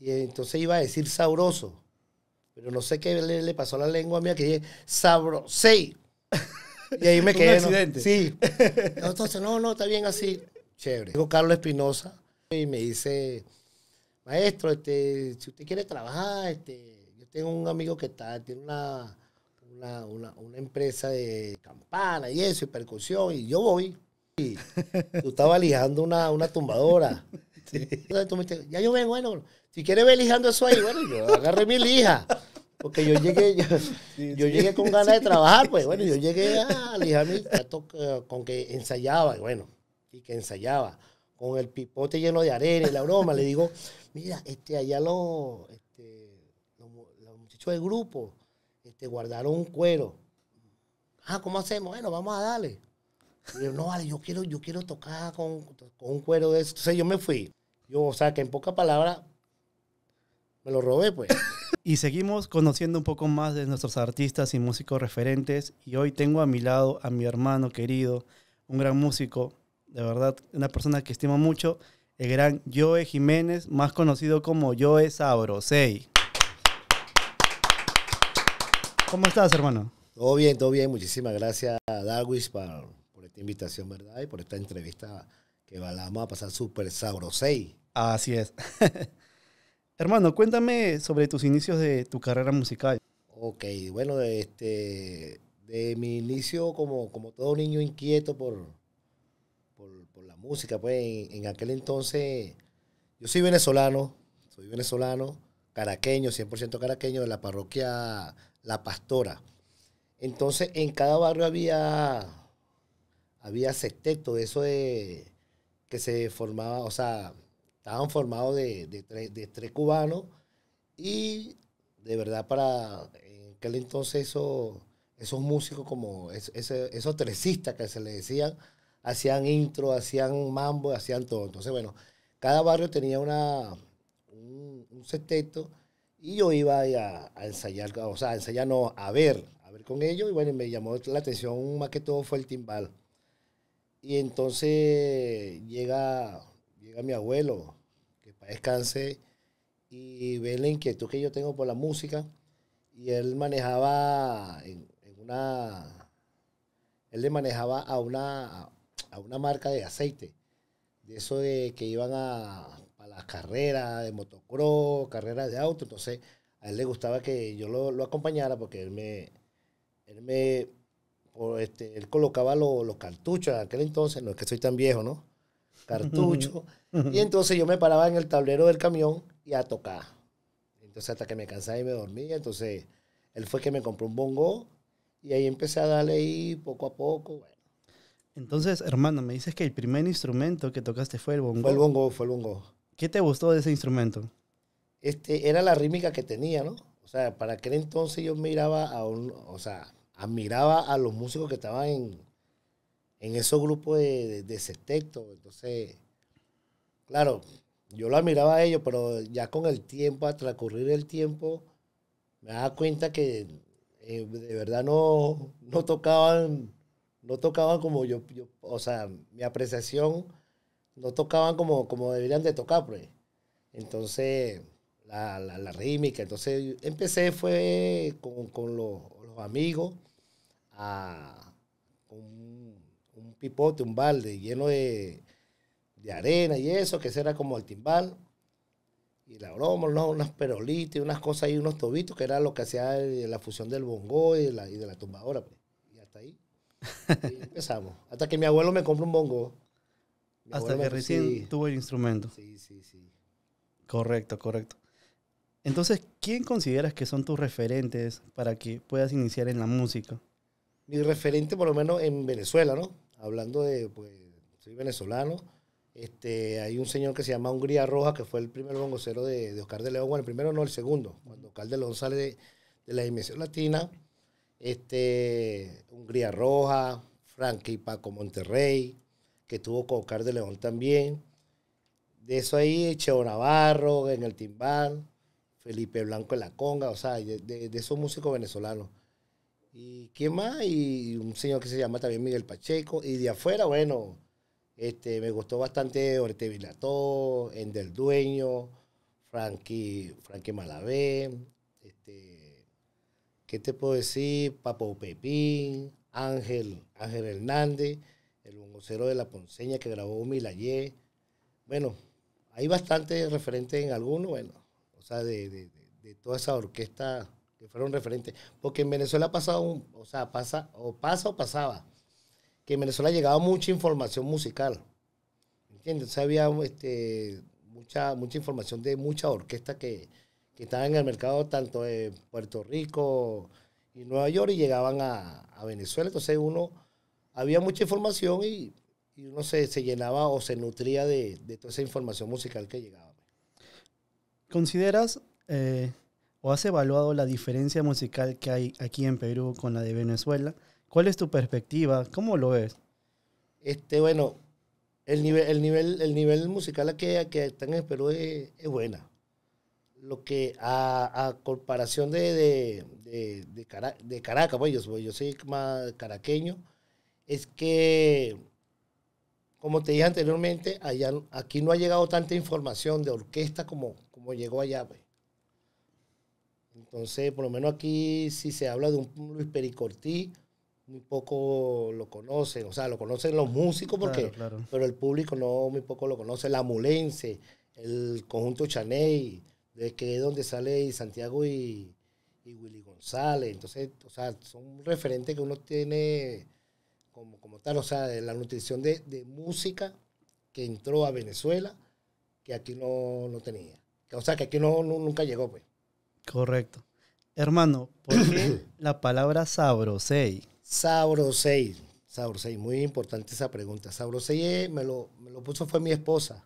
Y entonces iba a decir sabroso. Pero no sé qué le, pasó a la lengua mía que dije sabrosei. Y ahí me quedé. ¿no? Sí. Entonces, no, no, está bien así. Chévere. Digo Carlos Espinosa y me dice, maestro, este, si usted quiere trabajar, este, yo tengo un amigo que está, tiene una, una, empresa de campana y eso, y percusión, y yo voy. Y tú estabas lijando una, tumbadora. Sí. ya yo vengo, bueno, si quiere ver lijando eso ahí, bueno, yo agarré mi lija. Porque yo llegué, yo, llegué con ganas de trabajar, pues bueno, yo llegué a lijar mi eh, con que ensayaba, y bueno, y que ensayaba, con el pipote lleno de arena y la broma, le digo, mira, este, allá los, este, los, muchachos del grupo este, guardaron un cuero. Ah, ¿cómo hacemos? Bueno, vamos a darle. Y yo, no, vale, yo quiero, yo quiero tocar con, con un cuero de eso. Entonces yo me fui. Yo, o sea, que en pocas palabras, me lo robé, pues. y seguimos conociendo un poco más de nuestros artistas y músicos referentes. Y hoy tengo a mi lado a mi hermano querido, un gran músico, de verdad, una persona que estimo mucho, el gran Joe Jiménez, más conocido como Joe Sabrosei. ¿Cómo estás, hermano? Todo bien, todo bien. Muchísimas gracias a Darwis por, por, esta invitación, ¿verdad? Y por esta entrevista que la vamos a pasar súper sabrosei. Así es. Hermano, cuéntame sobre tus inicios de tu carrera musical. Ok, bueno, este, de mi inicio como, como todo niño inquieto por, por, la música, pues en, aquel entonces yo soy venezolano, soy venezolano, caraqueño, 100% caraqueño, de la parroquia La Pastora. Entonces en cada barrio había, había de eso de, que se formaba, o sea, Estaban formados de, tres, de tres cubanos y de verdad para en aquel entonces esos músicos como esos tresistas que se le decían, hacían intro, hacían mambo, hacían todo. Entonces, bueno, cada barrio tenía una, un, un sexteto y yo iba a, ensayar, o sea, a a ver, a ver con ellos y bueno, me llamó la atención más que todo fue el timbal. Y entonces llega llega mi abuelo, que para descanse, y ve la inquietud que yo tengo por la música. Y él manejaba en, una. Él le manejaba a una, a una marca de aceite. De eso de que iban a, las carreras de motocross, carreras de auto. Entonces, a él le gustaba que yo lo, acompañara porque él me. Él me. Este, él colocaba los cartuchos en aquel entonces, no es que soy tan viejo, ¿no? Cartuchos. Y entonces yo me paraba en el tablero del camión y a tocar. Entonces hasta que me cansaba y me dormía. Entonces él fue que me compró un bongo y ahí empecé a darle ahí poco a poco. Entonces, hermano, me dices que el primer instrumento que tocaste fue el bongo. Fue el bongo, fue el bongo. ¿Qué te gustó de ese instrumento? Este, era la rítmica que tenía, ¿no? O sea, para aquel entonces yo miraba a un, o sea, admiraba a los músicos que estaban en, en esos grupos de, de, Entonces, claro, yo lo admiraba a ellos, pero ya con el tiempo, a transcurrir el tiempo, me daba cuenta que eh, de verdad no, no tocaban, no tocaban como yo, o sea, mi apreciación, no tocaban como, como deberían de tocar, pues. Entonces, la, la, la rítmica, entonces empecé fue con, los, amigos a un, un pipote, un balde lleno de de arena y eso, que ese era como el timbal. Y la broma, unas perolitas y unas cosas y unos tobitos, que era lo que hacía la fusión del bongo y, de la tumbadora. Pues. Y hasta ahí. empezamos. Hasta que mi abuelo me compró un bongo. hasta que recién tuvo el instrumento. Sí, sí, sí. Correcto, correcto. Entonces, ¿quién consideras que son tus referentes para que puedas iniciar en la música? Mi referente, por lo menos en Venezuela, ¿no? Hablando de, pues, soy venezolano este, hay un señor que se llama Hungría Roja, que fue el primer bongocero de, Oscar de León. Bueno, el primero no, el segundo. Cuando Oscar de León sale de, la dimensión latina, este, Hungría Roja, Frankie Paco Monterrey, que estuvo con Oscar de León también. De eso ahí, Cheo Navarro en el timbal, Felipe Blanco en la conga, o sea, de, de esos músicos venezolanos. ¿Y quién más? Y un señor que se llama también Miguel Pacheco. Y de afuera, bueno, este, me gustó bastante Orte Vilató, Endel Dueño, Frankie, Frankie Malavé, este, ¿qué te puedo decir? Papo Pepín, Ángel, Hernández, el bongocero de la Ponceña que grabó Milayé. Bueno, hay bastante referentes en alguno, bueno, o sea, de, toda esa orquesta que fueron referentes. Porque en Venezuela ha pasado, un, o sea, pasa, o pasa o pasaba que en Venezuela llegaba mucha información musical. había este, mucha, mucha información de muchas orquestas que, que estaban en el mercado tanto de Puerto Rico y Nueva York y llegaban a, Venezuela. Entonces uno, había mucha información y, y uno se, llenaba o se nutría de, de, toda esa información musical que llegaba. ¿Consideras eh, o has evaluado la diferencia musical que hay aquí en Perú con la de Venezuela? ¿Cuál es tu perspectiva? ¿Cómo lo ves? Este, bueno, el nivel, el nivel, el nivel musical que, que están en Perú es, buena. Lo que a, comparación de, de, Caracas, pues, yo, soy más caraqueño, es que, como te dije anteriormente, allá, aquí no ha llegado tanta información de orquesta como, como llegó allá. Pues. Entonces, por lo menos aquí, si se habla de un Luis Pericortí, muy poco lo conocen, o sea, lo conocen los músicos porque, pero el público no muy poco lo conoce, la Mulense, el conjunto Chaney, de que es donde sale Santiago y, Willy González, entonces, o sea, son referentes que uno tiene como, como tal, o sea, la nutrición de, música que entró a Venezuela, que aquí no, tenía, o sea, que aquí no, nunca llegó, pues. Correcto. Hermano, ¿por qué la palabra sabrosei? Sabro Saurosei, muy importante esa pregunta. Sabro eh, me lo, me lo puso, fue mi esposa.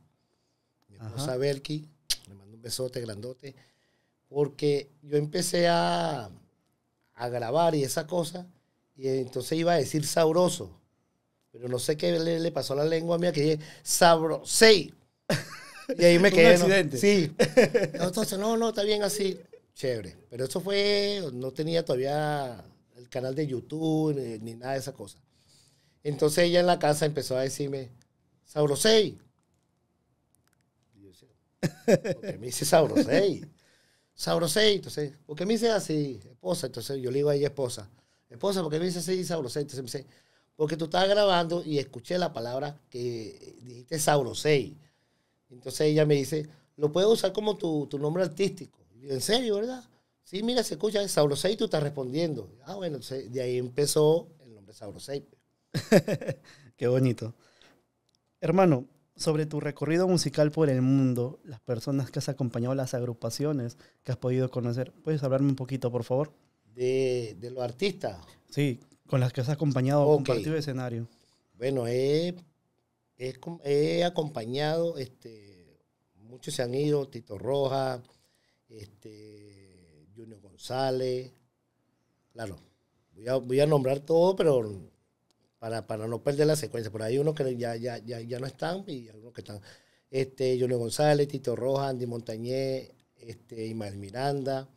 Mi esposa Belky. Belki. Le mando un besote grandote. Porque yo empecé a, grabar y esa cosa. Y entonces iba a decir sabroso. Pero no sé qué le, pasó a la lengua mía que dije 6. Y ahí me quedé. Un accidente. Sí. Entonces, no, no, está bien así. Chévere. Pero eso fue, no tenía todavía canal de YouTube, eh, ni, nada de esa cosa. Entonces ella en la casa empezó a decirme, Saurosei. Y me dice Saurosei? Saurosei, entonces, porque me dice así, esposa? Entonces yo le digo a ella, esposa, esposa, porque me dice así, Saurosei? Entonces me dice, porque tú estabas grabando y escuché la palabra que dijiste Saurosei. Entonces ella me dice, lo puedes usar como tu, nombre artístico. Y en serio, ¿verdad? Sí, mira, se escucha, Saurosei, tú estás respondiendo. Ah, bueno, de ahí empezó el nombre Saurosei. Qué bonito. Hermano, sobre tu recorrido musical por el mundo, las personas que has acompañado, las agrupaciones que has podido conocer, ¿puedes hablarme un poquito, por favor? De, los artistas. Sí, con las que has acompañado o compartido escenario. Bueno, he, acompañado, este, muchos se han ido, Tito Roja, este, Junio González, claro, voy a, nombrar todo, pero para, para, no perder la secuencia, por ahí unos que ya, ya, ya, no están y algunos que están. Este, Junior González, Tito Rojas, Andy Montañé, este, Imael Miranda,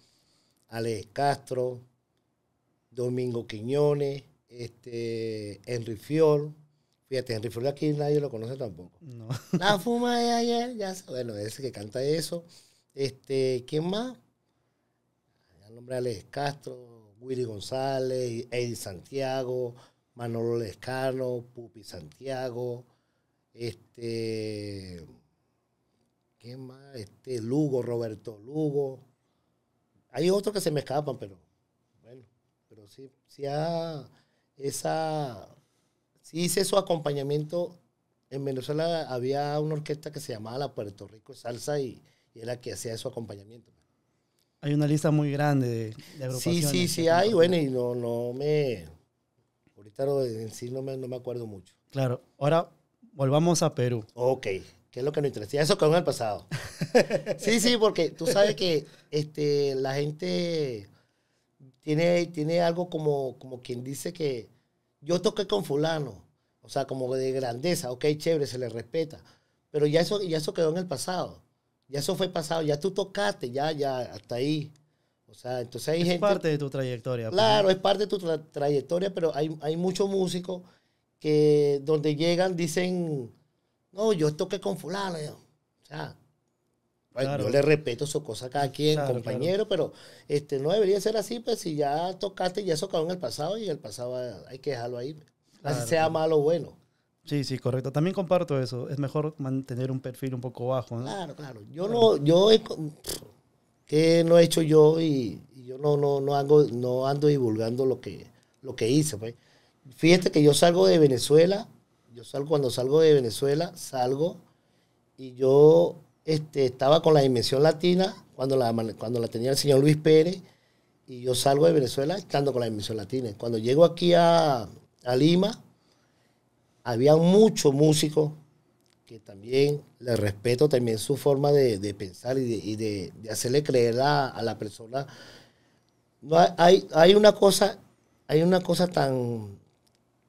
Alex Castro, Domingo Quiñones, este, Henry Fior. Fíjate, Henry Fior aquí nadie lo conoce tampoco. La fuma de ayer, ya Bueno, ese que canta eso. Este, ¿quién más? nombre Alex Castro, Willy González, Eddie Santiago, Manolo Lescano, Pupi Santiago, este, ¿qué más? Este Lugo, Roberto Lugo. Hay otros que se me escapan, pero bueno, pero sí, sí esa, sí hice su acompañamiento. En Venezuela había una orquesta que se llamaba La Puerto Rico Salsa y, y era que hacía su acompañamiento. Hay una lista muy grande de, de agrupaciones. Sí, sí, sí, hay, bueno, y no, no me... Ahorita en sí no me, no me acuerdo mucho. Claro, ahora volvamos a Perú. Ok, ¿Qué es lo que nos interesa. Eso quedó en el pasado. sí, sí, porque tú sabes que este, la gente tiene, tiene algo como, como quien dice que yo toqué con fulano, o sea, como de grandeza, ok, chévere, se le respeta, pero ya eso, ya eso quedó en el pasado ya eso fue pasado, ya tú tocaste, ya, ya, hasta ahí. O sea, entonces hay es parte de tu trayectoria. Pues. Claro, es parte de tu trayectoria, pero hay, muchos músicos que donde llegan dicen, no, yo toqué con fulano. Yo. O sea, pues, yo le respeto su cosa a cada quien, compañero, pero este, no debería ser así, pues si ya tocaste, ya eso quedó en el pasado y el pasado hay que dejarlo ahí. Pues. Así sea malo o bueno. Sí, sí, correcto. También comparto eso. Es mejor mantener un perfil un poco bajo, Claro, claro. Yo no, yo he, que no he hecho yo y, yo no, no, no, hago, no ando divulgando lo que, lo que hice. Pues. Fíjate que yo salgo de Venezuela, yo salgo cuando salgo de Venezuela, salgo y yo este, estaba con la dimensión latina cuando la, cuando la tenía el señor Luis Pérez y yo salgo de Venezuela estando con la dimensión latina. Cuando llego aquí a, a Lima, había muchos músicos que también le respeto también su forma de, pensar y, de, hacerle creer a, la persona. hay, hay, una cosa, hay una cosa tan,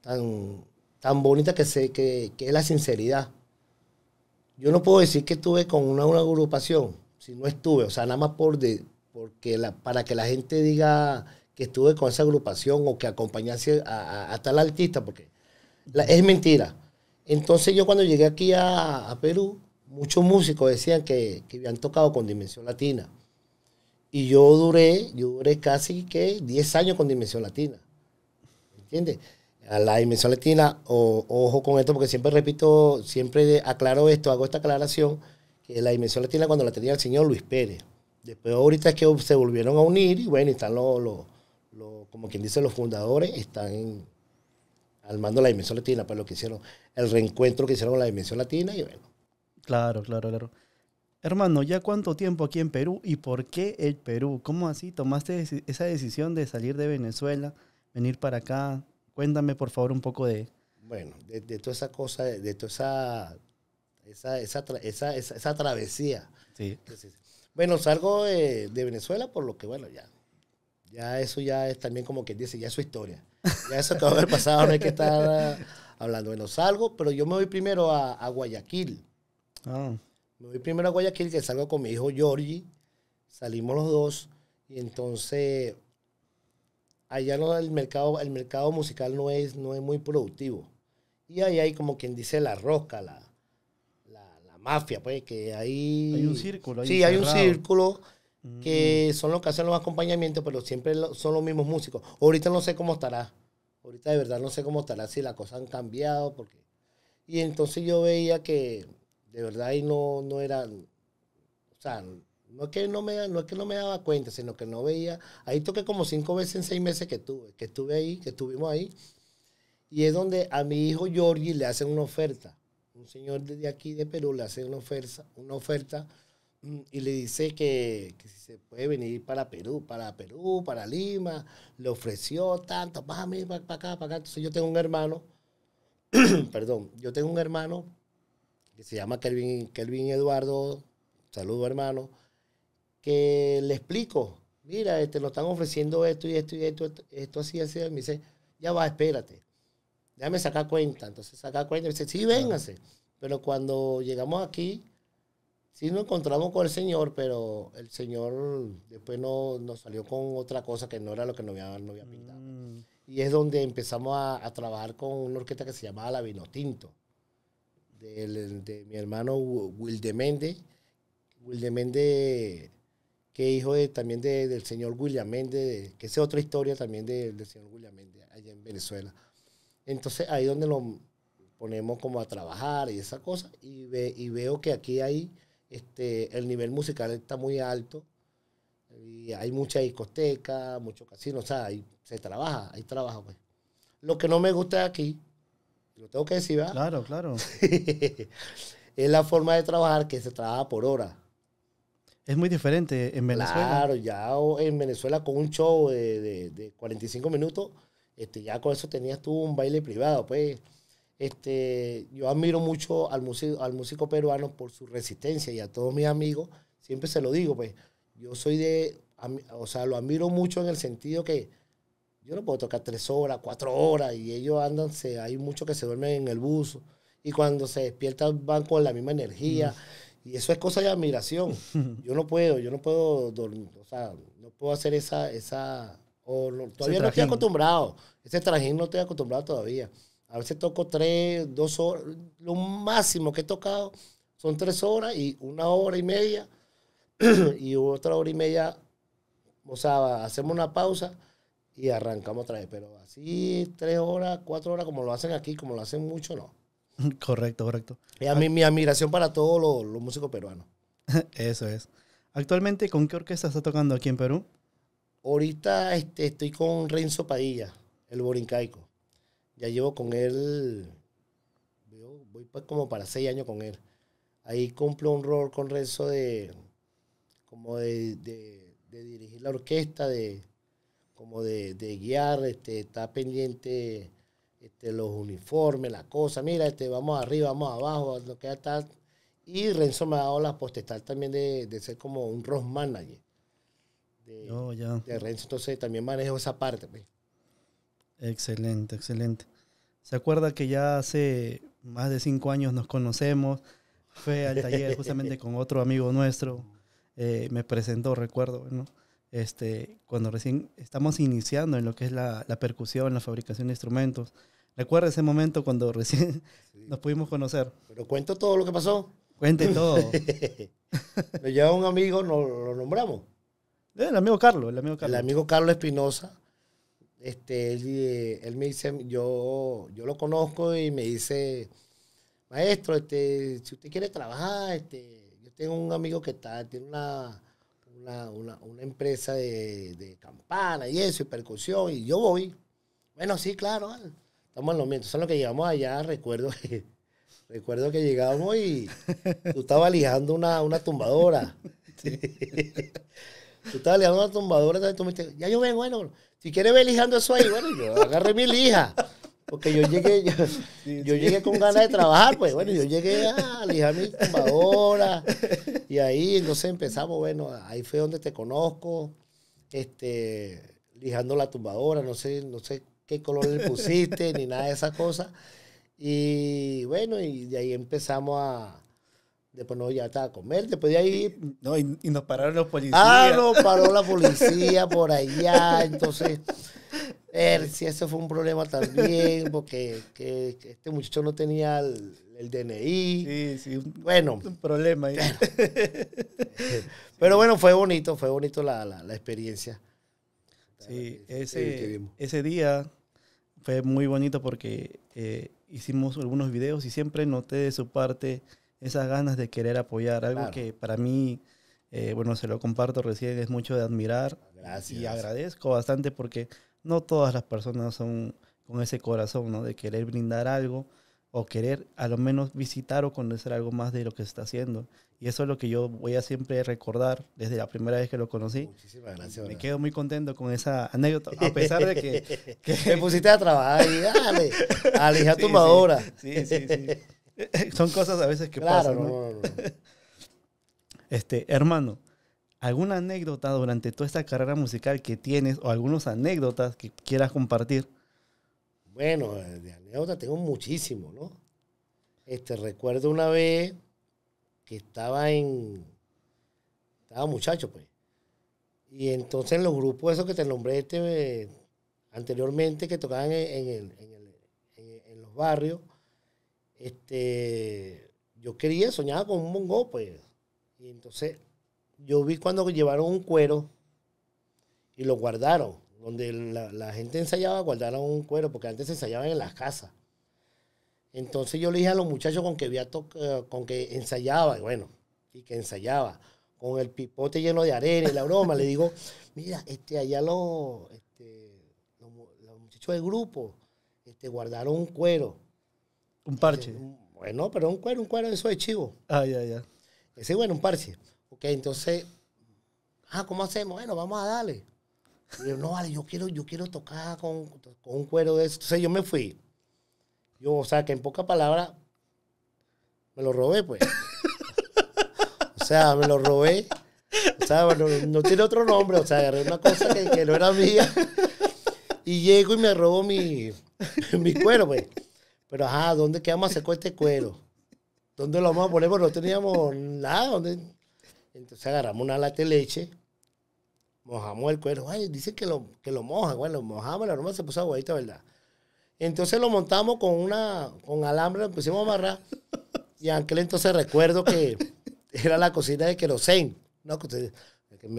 tan, tan bonita que, sé que, es la sinceridad. Yo no puedo decir que estuve con una, agrupación, si no estuve, o sea, nada más por porque la, para que la gente diga que estuve con esa agrupación o que acompañase a, a, a tal artista, porque es mentira. Entonces yo cuando llegué aquí a, Perú, muchos músicos decían que, habían tocado con Dimensión Latina. Y yo duré, yo duré casi que 10 años con Dimensión Latina. ¿Entiendes? A la Dimensión Latina, ojo con esto porque siempre repito, siempre aclaro esto, hago esta aclaración, que la Dimensión Latina cuando la tenía el señor Luis Pérez. Después ahorita es que se volvieron a unir y bueno, están los, los como quien dice, los fundadores, están en al de la dimensión latina, para pues, lo que hicieron, el reencuentro que hicieron con la dimensión latina y bueno. Claro, claro, claro. Hermano, ¿ya cuánto tiempo aquí en Perú y por qué el Perú? ¿Cómo así tomaste esa decisión de salir de Venezuela, venir para acá? Cuéntame por favor un poco de... Bueno, de, toda esa cosa, de, toda esa esa, esa, esa, travesía. Sí. bueno, salgo de, Venezuela por lo que, bueno, ya, ya eso ya es también como que dice, ya es su historia. Ya eso acabó de pasado, no hay que estar ah, hablando. los salgo, pero yo me voy primero a, a Guayaquil. Ah. Me voy primero a Guayaquil, que salgo con mi hijo Giorgi. Salimos los dos. Y entonces, allá no, el, mercado, el mercado musical no es, no es muy productivo. Y ahí hay como quien dice la roca, la, la, mafia, pues, que ahí... Hay un círculo. sí, hay un círculo que son los que hacen los acompañamientos, pero siempre son los mismos músicos. Ahorita no sé cómo estará. Ahorita de verdad no sé cómo estará, si las cosas han cambiado. Porque... Y entonces yo veía que de verdad ahí no, no era... O sea, no es, que no, me, no es que no me daba cuenta, sino que no veía. Ahí toqué como cinco veces en seis meses que estuve, que estuve ahí, que estuvimos ahí. Y es donde a mi hijo Georgie le hacen una oferta. Un señor de aquí de Perú le hace una oferta, una oferta Mm, y le dice que, si se puede venir para Perú, para Perú, para Lima, le ofreció tanto, mami, para acá, para acá. Entonces yo tengo un hermano, perdón, yo tengo un hermano que se llama Kelvin, Eduardo, saludo hermano, que le explico, mira, este, lo están ofreciendo esto y esto y esto, esto, así, así, y me dice, ya va, espérate, déjame sacar cuenta. Entonces saca cuenta y me dice, sí, véngase. Pero cuando llegamos aquí, Sí nos encontramos con el Señor, pero el Señor después no, nos salió con otra cosa que no era lo que nos había, había pintado. Mm. Y es donde empezamos a, trabajar con una orquesta que se llamaba La Vinotinto, de, de mi hermano Wildemende, que que hijo de, también de, del señor William Méndez, que es otra historia también del señor William Méndez allá en Venezuela. Entonces ahí es donde lo ponemos como a trabajar y esa cosa, y, y veo que aquí hay este, el nivel musical está muy alto. Y hay mucha discoteca, mucho casinos, o sea, ahí se trabaja, hay trabajo. Pues. Lo que no me gusta aquí, lo tengo que decir, ¿verdad? Claro, claro. es la forma de trabajar que se trabaja por hora. Es muy diferente en Venezuela. Claro, ya en Venezuela con un show de, de, de 45 minutos, este, ya con eso tenías tú un baile privado, pues este, yo admiro mucho al músico, al músico peruano por su resistencia y a todos mis amigos, siempre se lo digo, pues yo soy de, o sea, lo admiro mucho en el sentido que yo no puedo tocar tres horas, cuatro horas y ellos andan, hay muchos que se duermen en el buzo y cuando se despiertan van con la misma energía. Mm. Y eso es cosa de admiración. Yo no puedo, yo no puedo dormir, o sea, no puedo hacer esa, esa, todavía no estoy acostumbrado. Ese trajín no estoy acostumbrado todavía. A veces toco tres, dos horas. Lo máximo que he tocado son tres horas y una hora y media. y otra hora y media, o sea, hacemos una pausa y arrancamos otra vez. Pero así tres horas, cuatro horas, como lo hacen aquí, como lo hacen mucho, no. Correcto, correcto. Y a mí, mi admiración para todos los, músicos peruanos. Eso es. Actualmente, ¿con qué orquesta está tocando aquí en Perú? Ahorita este, estoy con Renzo Padilla, el borincaico. Ya llevo con él, voy como para seis años con él. Ahí cumplo un rol con Renzo de, como de, dirigir la orquesta, de, como de, guiar, este, está pendiente este, los uniformes, la cosa. Mira, este, vamos arriba, vamos abajo, lo que está. Y Renzo me ha dado la potestad también de, ser como un road manager. Oh, de, Renzo, entonces también manejo esa parte. Pues. Excelente, excelente. ¿Se acuerda que ya hace más de cinco años nos conocemos? Fue al taller justamente con otro amigo nuestro. Eh, me presentó, recuerdo, Este, cuando recién estamos iniciando en lo que es la, percusión, la fabricación de instrumentos. Recuerda ese momento cuando recién nos pudimos conocer. Pero cuento todo lo que pasó. Cuente todo. Me lleva un amigo, no lo nombramos. El amigo Carlos, el amigo Carlos. El amigo Carlos Espinosa este, él, me dice, yo, yo lo conozco y me dice, maestro, este, si usted quiere trabajar, este, yo tengo un amigo que está, tiene una, una, empresa de, campana y eso, y percusión, y yo voy. Bueno, sí, claro, estamos en los mientos. Son lo que llegamos allá, recuerdo que, recuerdo que llegamos y tú estabas lijando una, tumbadora. tú estabas lijando una tumbadora, ya yo vengo, bueno si quiere ver lijando eso ahí, bueno, yo agarré mi lija. Porque yo llegué, yo, llegué con ganas de trabajar, pues bueno, yo llegué a lijar mi tumbadora. Y ahí entonces empezamos, bueno, ahí fue donde te conozco, este, lijando la tumbadora, no sé, no sé qué color le pusiste, ni nada de esas cosas. Y bueno, y de ahí empezamos a, Después no, ya estaba a comer, después de ahí... No, y, nos pararon los policías. Ah, nos paró la policía por allá, entonces... Er, si eso fue un problema también, porque este muchacho no tenía el, DNI. Sí, sí, un, bueno. Un problema. Pero bueno, fue bonito, fue bonito la, experiencia. Sí, ese, día fue muy bonito porque eh, hicimos algunos videos y siempre noté de su parte esas ganas de querer apoyar, algo que para mí, eh, bueno, se lo comparto recién, es mucho de admirar. Gracias. Y agradezco bastante porque no todas las personas son con ese corazón, ¿no? De querer brindar algo o querer a lo menos visitar o conocer algo más de lo que se está haciendo. Y eso es lo que yo voy a siempre recordar desde la primera vez que lo conocí. Muchísimas gracias. Me quedo muy contento con esa anécdota, a pesar de que... Me pusiste a trabajar y dale, a tu madura. sí, sí. sí. Son cosas a veces que pasan. este, hermano, ¿alguna anécdota durante toda esta carrera musical que tienes o algunas anécdotas que quieras compartir? Bueno, de anécdotas tengo muchísimo, ¿no? Este, recuerdo una vez que estaba en. Estaba muchacho, pues. Y entonces los grupos, esos que te nombré este, anteriormente, que tocaban en, en los barrios, este, yo quería, soñaba con un mongó pues. Y entonces yo vi cuando llevaron un cuero y lo guardaron. Donde la, gente ensayaba, guardaron un cuero, porque antes se ensayaban en las casas. Entonces yo le dije a los muchachos con que, había eh, con que ensayaba, bueno, y que ensayaba, con el pipote lleno de arena y la broma, le digo, mira, este, allá este, los, los muchachos del grupo este, guardaron un cuero un parche. Eh, bueno, pero un cuero, un cuero, eso es chivo. Ah, ya, ya. Ese, bueno, un parche. Ok, entonces, ah, ¿cómo hacemos? Bueno, vamos a darle. Y yo, no, vale, yo quiero, yo quiero tocar con, un cuero de eso. Entonces yo me fui. Yo, o sea, que en pocas palabras, me lo robé, pues. o sea, me lo robé. O sea, no, tiene otro nombre. O sea, agarré una cosa que, no era mía. Y llego y me robó mi, mi cuero, pues. Pero ajá, ¿dónde quedamos a este cuero? ¿Dónde lo vamos a poner? Porque no teníamos nada. Entonces agarramos una lata de leche, mojamos el cuero. Ay, dicen que lo, que lo moja. Bueno, lo mojamos, la norma se puso aguadita, ¿verdad? Entonces lo montamos con una con alambre, lo pusimos a amarrar. Y aquel entonces recuerdo que era la cocina de querosén. No, que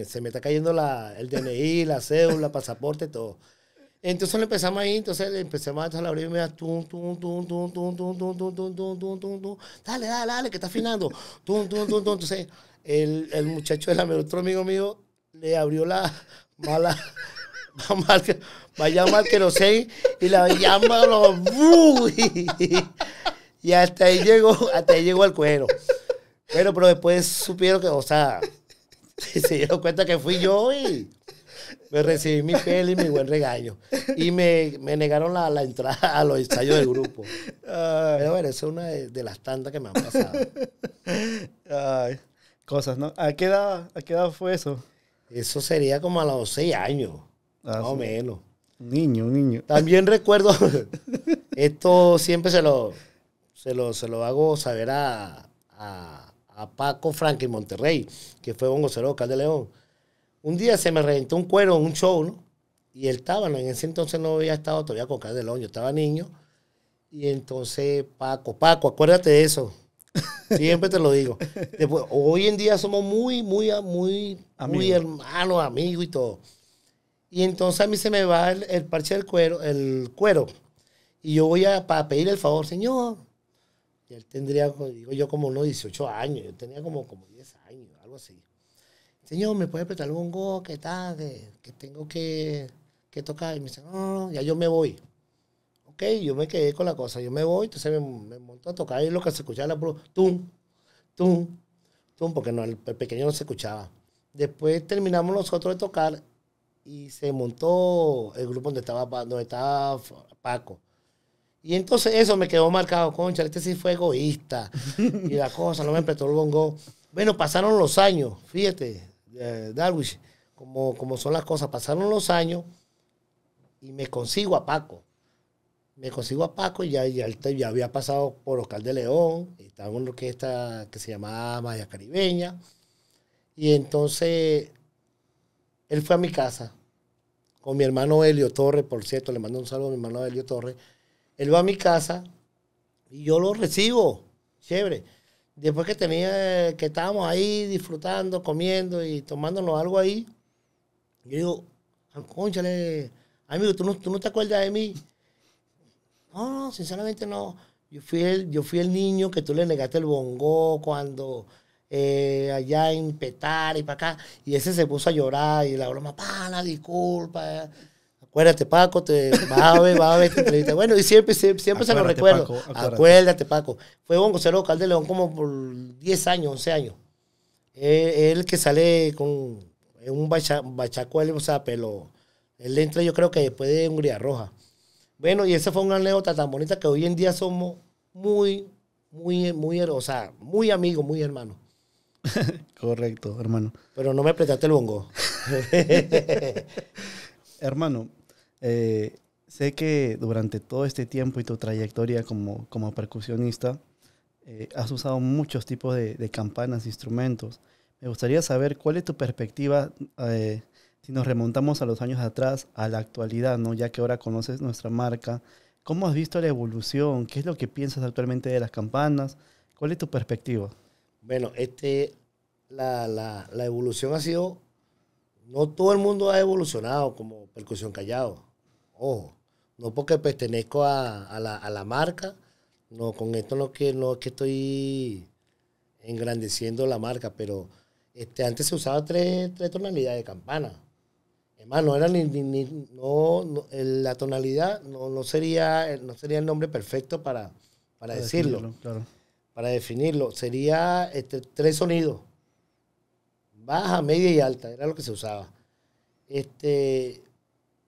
se me está cayendo la, el DNI, la cédula, pasaporte, todo. Entonces lo empezamos ahí, entonces le empezamos a la abrió y me da tum, tum, tum, tum, tum, tum, dale, dale, dale, que está afinando. Tum, tum, tum, tum. Entonces el, el muchacho, el otro amigo mío, le abrió la mala, vaya mal que lo sé, y la llama los... Y hasta ahí llegó, hasta ahí llegó el cuero. pero pero después supieron que, o sea, se dieron cuenta que fui yo y me recibí mi peli y mi buen regaño. Y me, negaron la, entrada a los ensayos del grupo. Pero bueno, esa es una de, las tantas que me han pasado. Ay. Cosas, ¿no? ¿A qué, edad, fue eso? Eso sería como a los seis años, ah, más o menos. Niño, niño. También recuerdo, esto siempre se lo, se lo, hago saber a, a, a Paco Franklin Monterrey, que fue bongocero local de León. Un día se me reventó un cuero un show, ¿no? Y él estaba, en ese entonces no había estado todavía con de yo estaba niño. Y entonces, Paco, Paco, acuérdate de eso. Siempre te lo digo. hoy en día somos muy, muy, muy, muy hermanos, amigos y todo. Y entonces a mí se me va el, parche del cuero, el cuero. Y yo voy a pedir el favor, señor. Y él tendría, digo yo, como unos 18 años. Yo tenía como, como 10 señor, ¿me puede apretar un go? ¿Qué tal? Que, tengo que, tocar. Y me dice, no, no, no, ya yo me voy. Ok, yo me quedé con la cosa, yo me voy, entonces me, montó a tocar y lo que se escuchaba era tum, tum, tum, porque no, el, pequeño no se escuchaba. Después terminamos nosotros de tocar y se montó el grupo donde estaba, donde estaba Paco. Y entonces eso me quedó marcado, concha, este sí fue egoísta. y la cosa, no me apretó el bongo. Bueno, pasaron los años, fíjate, eh, Darwish, como, como son las cosas. Pasaron los años y me consigo a Paco. Me consigo a Paco y ya, ya, ya había pasado por Oscar de León, estaba en una orquesta que se llamaba Maya Caribeña. Y entonces él fue a mi casa con mi hermano Helio Torres, por cierto, le mando un saludo a mi hermano Helio Torres. Él va a mi casa y yo lo recibo, chévere después que tenía, que estábamos ahí disfrutando, comiendo y tomándonos algo ahí, yo digo, ah, conchale, amigo, ¿tú no, te acuerdas de mí? No, no, sinceramente no. Yo fui el, yo fui el niño que tú le negaste el bongo cuando eh, allá en Petar y para acá, y ese se puso a llorar y la broma, pana, disculpa acuérdate Paco, te va a ver, va a ver Bueno, y siempre, siempre, se lo recuerdo. acuérdate. Paco. Fue un ser local de León como por 10 años, 11 años. Él, que sale con un bacha, bachaco, o sea, pero él entra yo creo que después de Hungría Roja. Bueno, y esa fue una anécdota tan bonita que hoy en día somos muy, muy, muy, o sea, muy amigos, muy hermanos. Correcto, hermano. Pero no me apretaste el bongo. hermano, eh, sé que durante todo este tiempo y tu trayectoria como, percusionista, eh, has usado muchos tipos de, campanas, instrumentos. Me gustaría saber cuál es tu perspectiva eh, si nos remontamos a los años atrás, a la actualidad, ¿no? ya que ahora conoces nuestra marca. ¿Cómo has visto la evolución? ¿Qué es lo que piensas actualmente de las campanas? ¿Cuál es tu perspectiva? Bueno, este, la, la evolución ha sido, no todo el mundo ha evolucionado como percusión callado Ojo, no porque pertenezco a, la, marca, no, con esto no, que, no es que estoy engrandeciendo la marca, pero este, antes se usaba tres, tonalidades de campana. Es más, no era ni, no, la tonalidad no, no, sería, no sería el nombre perfecto para, para, decirlo. Para definirlo. Sería este, tres sonidos. Baja, media y alta, era lo que se usaba. Este,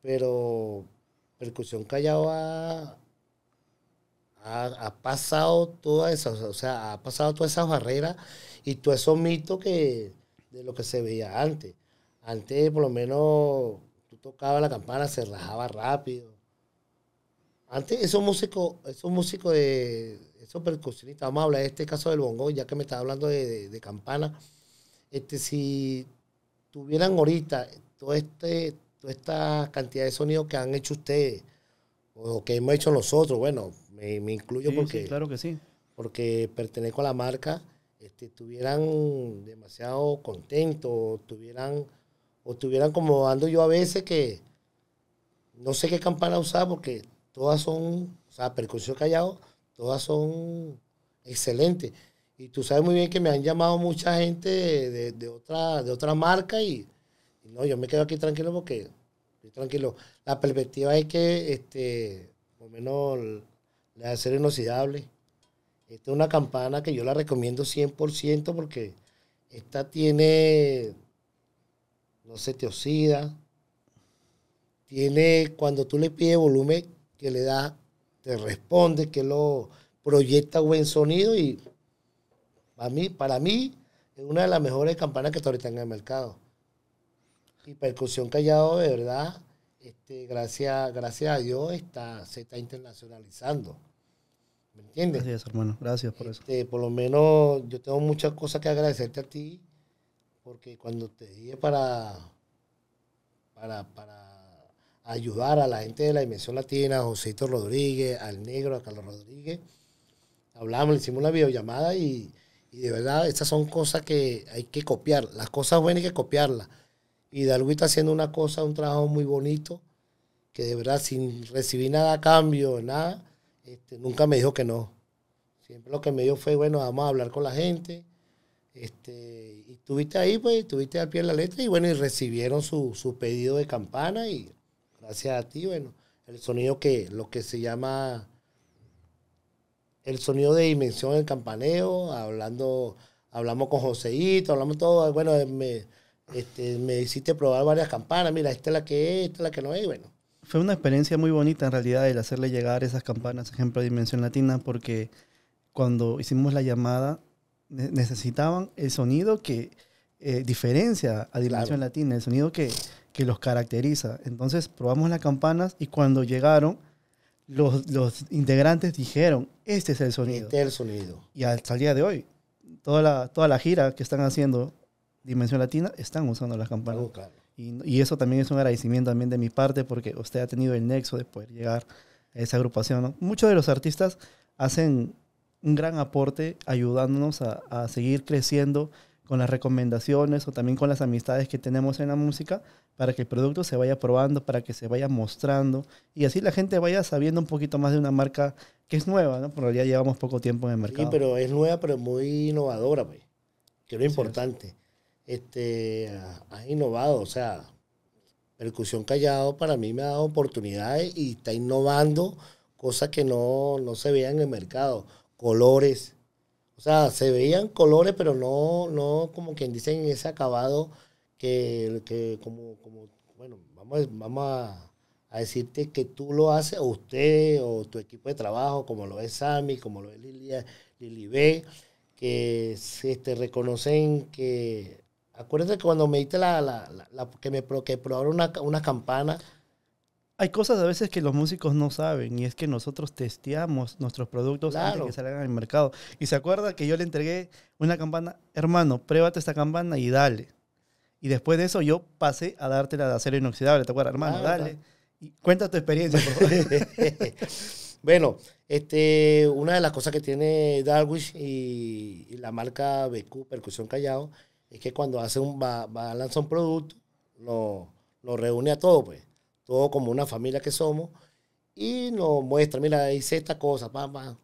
pero Percusión Callao ha, pasado toda o sea, ha pasado todas esas barreras y todos esos mitos que, de lo que se veía antes. Antes, por lo menos, tú tocabas la campana, se rajaba rápido. Antes, esos músicos, esos músicos de, esos percusionistas, vamos a hablar de este caso del bongo, ya que me estaba hablando de, campana, este, si tuvieran ahorita todo este, toda esta cantidad de sonidos que han hecho ustedes o que hemos hecho nosotros, bueno, me, incluyo porque... claro que sí. Porque pertenezco a la marca, este, estuvieran demasiado contentos, tuvieran o estuvieran como ando yo a veces que no sé qué campana usar porque todas son, o sea, percusión callado, todas son excelentes. Y tú sabes muy bien que me han llamado mucha gente de otra, de otra marca y no, yo me quedo aquí tranquilo porque estoy tranquilo. La perspectiva es que, este, por lo menos, la hace ser inoxidable. Esta es una campana que yo la recomiendo 100% porque esta tiene, no se te oxida. Tiene, cuando tú le pides volumen que le da, te responde, que lo proyecta buen sonido y para mí, para mí es una de las mejores campanas que está ahorita en el mercado. Y Percusión callado de verdad, este, gracias, gracias a Dios, se está internacionalizando. ¿Me entiendes? Gracias, hermano. Gracias por eso. Este, por lo menos yo tengo muchas cosas que agradecerte a ti, porque cuando te dije para, para, ayudar a la gente de la Dimensión Latina, a Josito Rodríguez, al negro, a Carlos Rodríguez, hablamos, le hicimos una videollamada y, y de verdad, estas son cosas que hay que copiar. Las cosas buenas hay que copiarlas. Y está haciendo una cosa, un trabajo muy bonito, que de verdad sin recibir nada a cambio, nada, este, nunca me dijo que no. Siempre lo que me dijo fue, bueno, vamos a hablar con la gente. Este, y estuviste ahí, pues, estuviste al pie de la letra y bueno, y recibieron su, su pedido de campana y gracias a ti, bueno, el sonido que, lo que se llama el sonido de dimensión del campaneo, hablando, hablamos con Joseito, hablamos todo, bueno, me, este, me hiciste probar varias campanas, mira, esta es la que es, esta es la que no es, bueno. Fue una experiencia muy bonita en realidad el hacerle llegar esas campanas, ejemplo, a Dimensión Latina, porque cuando hicimos la llamada necesitaban el sonido que eh, diferencia a Dimensión Latina, el sonido que, los caracteriza. Entonces probamos las campanas y cuando llegaron, los, integrantes dijeron, este, este es el sonido. Y hasta el día de hoy, toda toda la gira que están haciendo Dimensión Latina están usando las campanas. Oh, y, y, eso también es un agradecimiento también de mi parte porque usted ha tenido el nexo de poder llegar a esa agrupación. Muchos de los artistas hacen un gran aporte ayudándonos a, a seguir creciendo con las recomendaciones o también con las amistades que tenemos en la música para que el producto se vaya probando, para que se vaya mostrando y así la gente vaya sabiendo un poquito más de una marca que es nueva, ¿no? Por ya llevamos poco tiempo en el mercado. Sí, pero es nueva, pero muy innovadora, pues, que es lo importante este, ha innovado, o sea, Percusión Callado para mí me ha dado oportunidades y está innovando cosas que no, se veían en el mercado, colores, o sea, se veían colores, pero no, no como quien dice en ese acabado que, como, bueno, vamos, vamos a, decirte que tú lo haces, o usted, o tu equipo de trabajo, como lo es Sammy como lo es Lili B, que este, reconocen que Acuérdense que cuando me diste la, la, que me que probaron una, campana. Hay cosas a veces que los músicos no saben y es que nosotros testeamos nuestros productos antes de que salgan al mercado. Y se acuerda que yo le entregué una campana, hermano, pruébate esta campana y dale. Y después de eso yo pasé a darte la de acero inoxidable, ¿te acuerdas, hermano? Ah, dale. Y cuenta tu experiencia, por favor. bueno, este, una de las cosas que tiene Darwish y, y la marca BQ Percusión Callao es que cuando hace un, va, va un producto, lo, lo reúne a todos, pues. Todo como una familia que somos. Y nos muestra, mira, hice esta cosa, papá.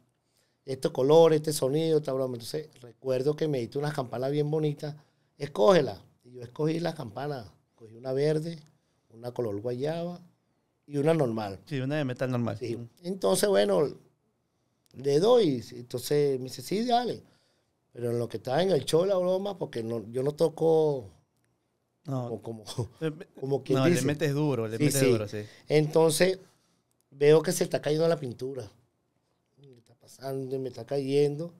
Estos colores, este sonido, esta broma. Entonces, recuerdo que me hizo unas campanas bien bonitas. Escógela. Y yo escogí las campanas. Cogí una verde, una color guayaba y una normal. Sí, una de metal normal. Sí. Entonces, bueno, le doy. Entonces me dice, sí, dale. Pero en lo que está en el show, la broma, porque no, yo no toco no, como, como, eh, no, le metes duro, le sí, metes duro, sí. Entonces, veo que se está cayendo la pintura. Me está pasando, me está cayendo.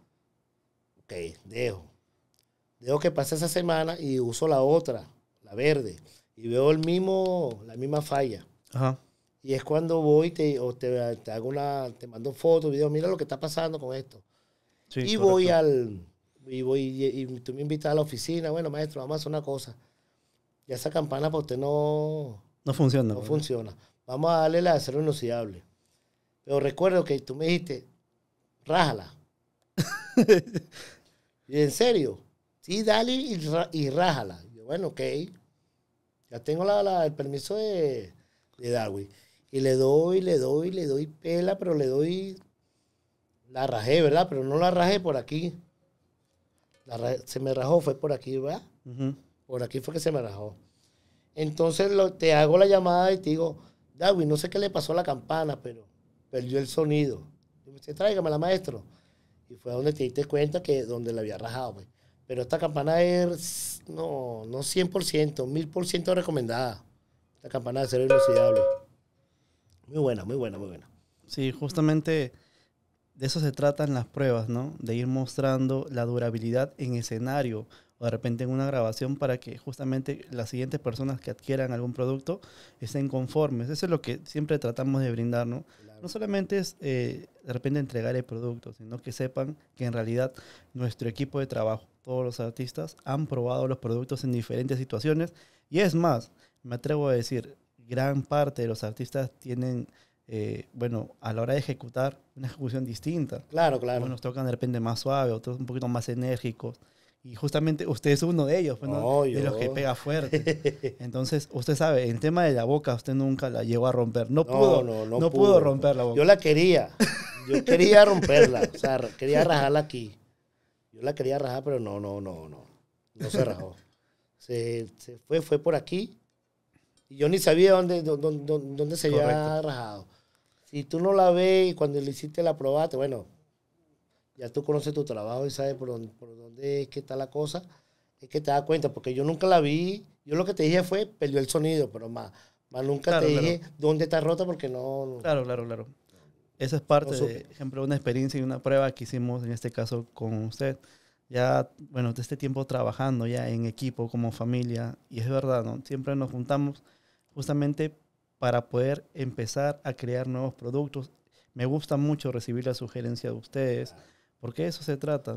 Ok, dejo. Dejo que pase esa semana y uso la otra, la verde. Y veo el mismo, la misma falla. Ajá. Y es cuando voy te, te, hago una, te mando fotos, videos, mira lo que está pasando con esto. Sí, y voy al, y voy y, tú me invitas a la oficina, bueno, maestro, vamos a hacer una cosa. Ya esa campana para usted no... No funciona. No funciona. Vamos a darle la de acero hable. Pero recuerdo que tú me dijiste, rájala. y en serio, sí, dale y, rájala. yo, bueno, ok. Ya tengo el permiso de, de Darwin. Y le doy, le doy, le doy pela, pero le doy... La rajé, ¿verdad? Pero no la rajé por aquí se me rajó, fue por aquí, ¿verdad? Por aquí fue que se me rajó. Entonces lo, te hago la llamada y te digo, David, no sé qué le pasó a la campana, pero perdió el sonido. Y me dice, tráigamela, maestro. Y fue donde te diste cuenta que donde la había rajado, güey. Pues. Pero esta campana es, no, no 100%, 1000% recomendada. La campana de acero inoxidable. Muy buena, muy buena, muy buena. Sí, justamente de eso se tratan las pruebas, ¿no? De ir mostrando la durabilidad en escenario o de repente en una grabación para que justamente las siguientes personas que adquieran algún producto estén conformes. Eso es lo que siempre tratamos de brindar, ¿no? No solamente es eh, de repente entregar el producto, sino que sepan que en realidad nuestro equipo de trabajo, todos los artistas, han probado los productos en diferentes situaciones y es más, me atrevo a decir, gran parte de los artistas tienen eh, bueno, a la hora de ejecutar, una ejecución distinta. Claro, claro. Unos tocan de repente más suave, otros un poquito más enérgicos. Y justamente usted es uno de ellos, pues, de los que pega fuerte. Entonces, usted sabe, el tema de la boca, usted nunca la llegó a romper. No, pudo, no, pudo, romper la boca. Yo la quería. Yo quería romperla. o sea, quería rajarla aquí. Yo la quería rajar, pero no, no, no, no. No se rajó. Se, se fue, fue por aquí. Y yo ni sabía dónde, dónde, dónde, se había rajado. Si tú no la ves y cuando le hiciste la probaste, bueno, ya tú conoces tu trabajo y sabes por dónde, por dónde es que está la cosa, es que te das cuenta, porque yo nunca la vi, yo lo que te dije fue, perdió el sonido, pero más, más nunca te dije dónde está rota porque no... claro, claro, claro. Esa es parte, de, ejemplo, una experiencia y una prueba que hicimos en este caso con usted. Ya, bueno, de este tiempo trabajando ya en equipo, como familia, y es verdad, ¿no? Siempre nos juntamos justamente para poder empezar a crear nuevos productos. Me gusta mucho recibir la sugerencia de ustedes. Porque eso se trata.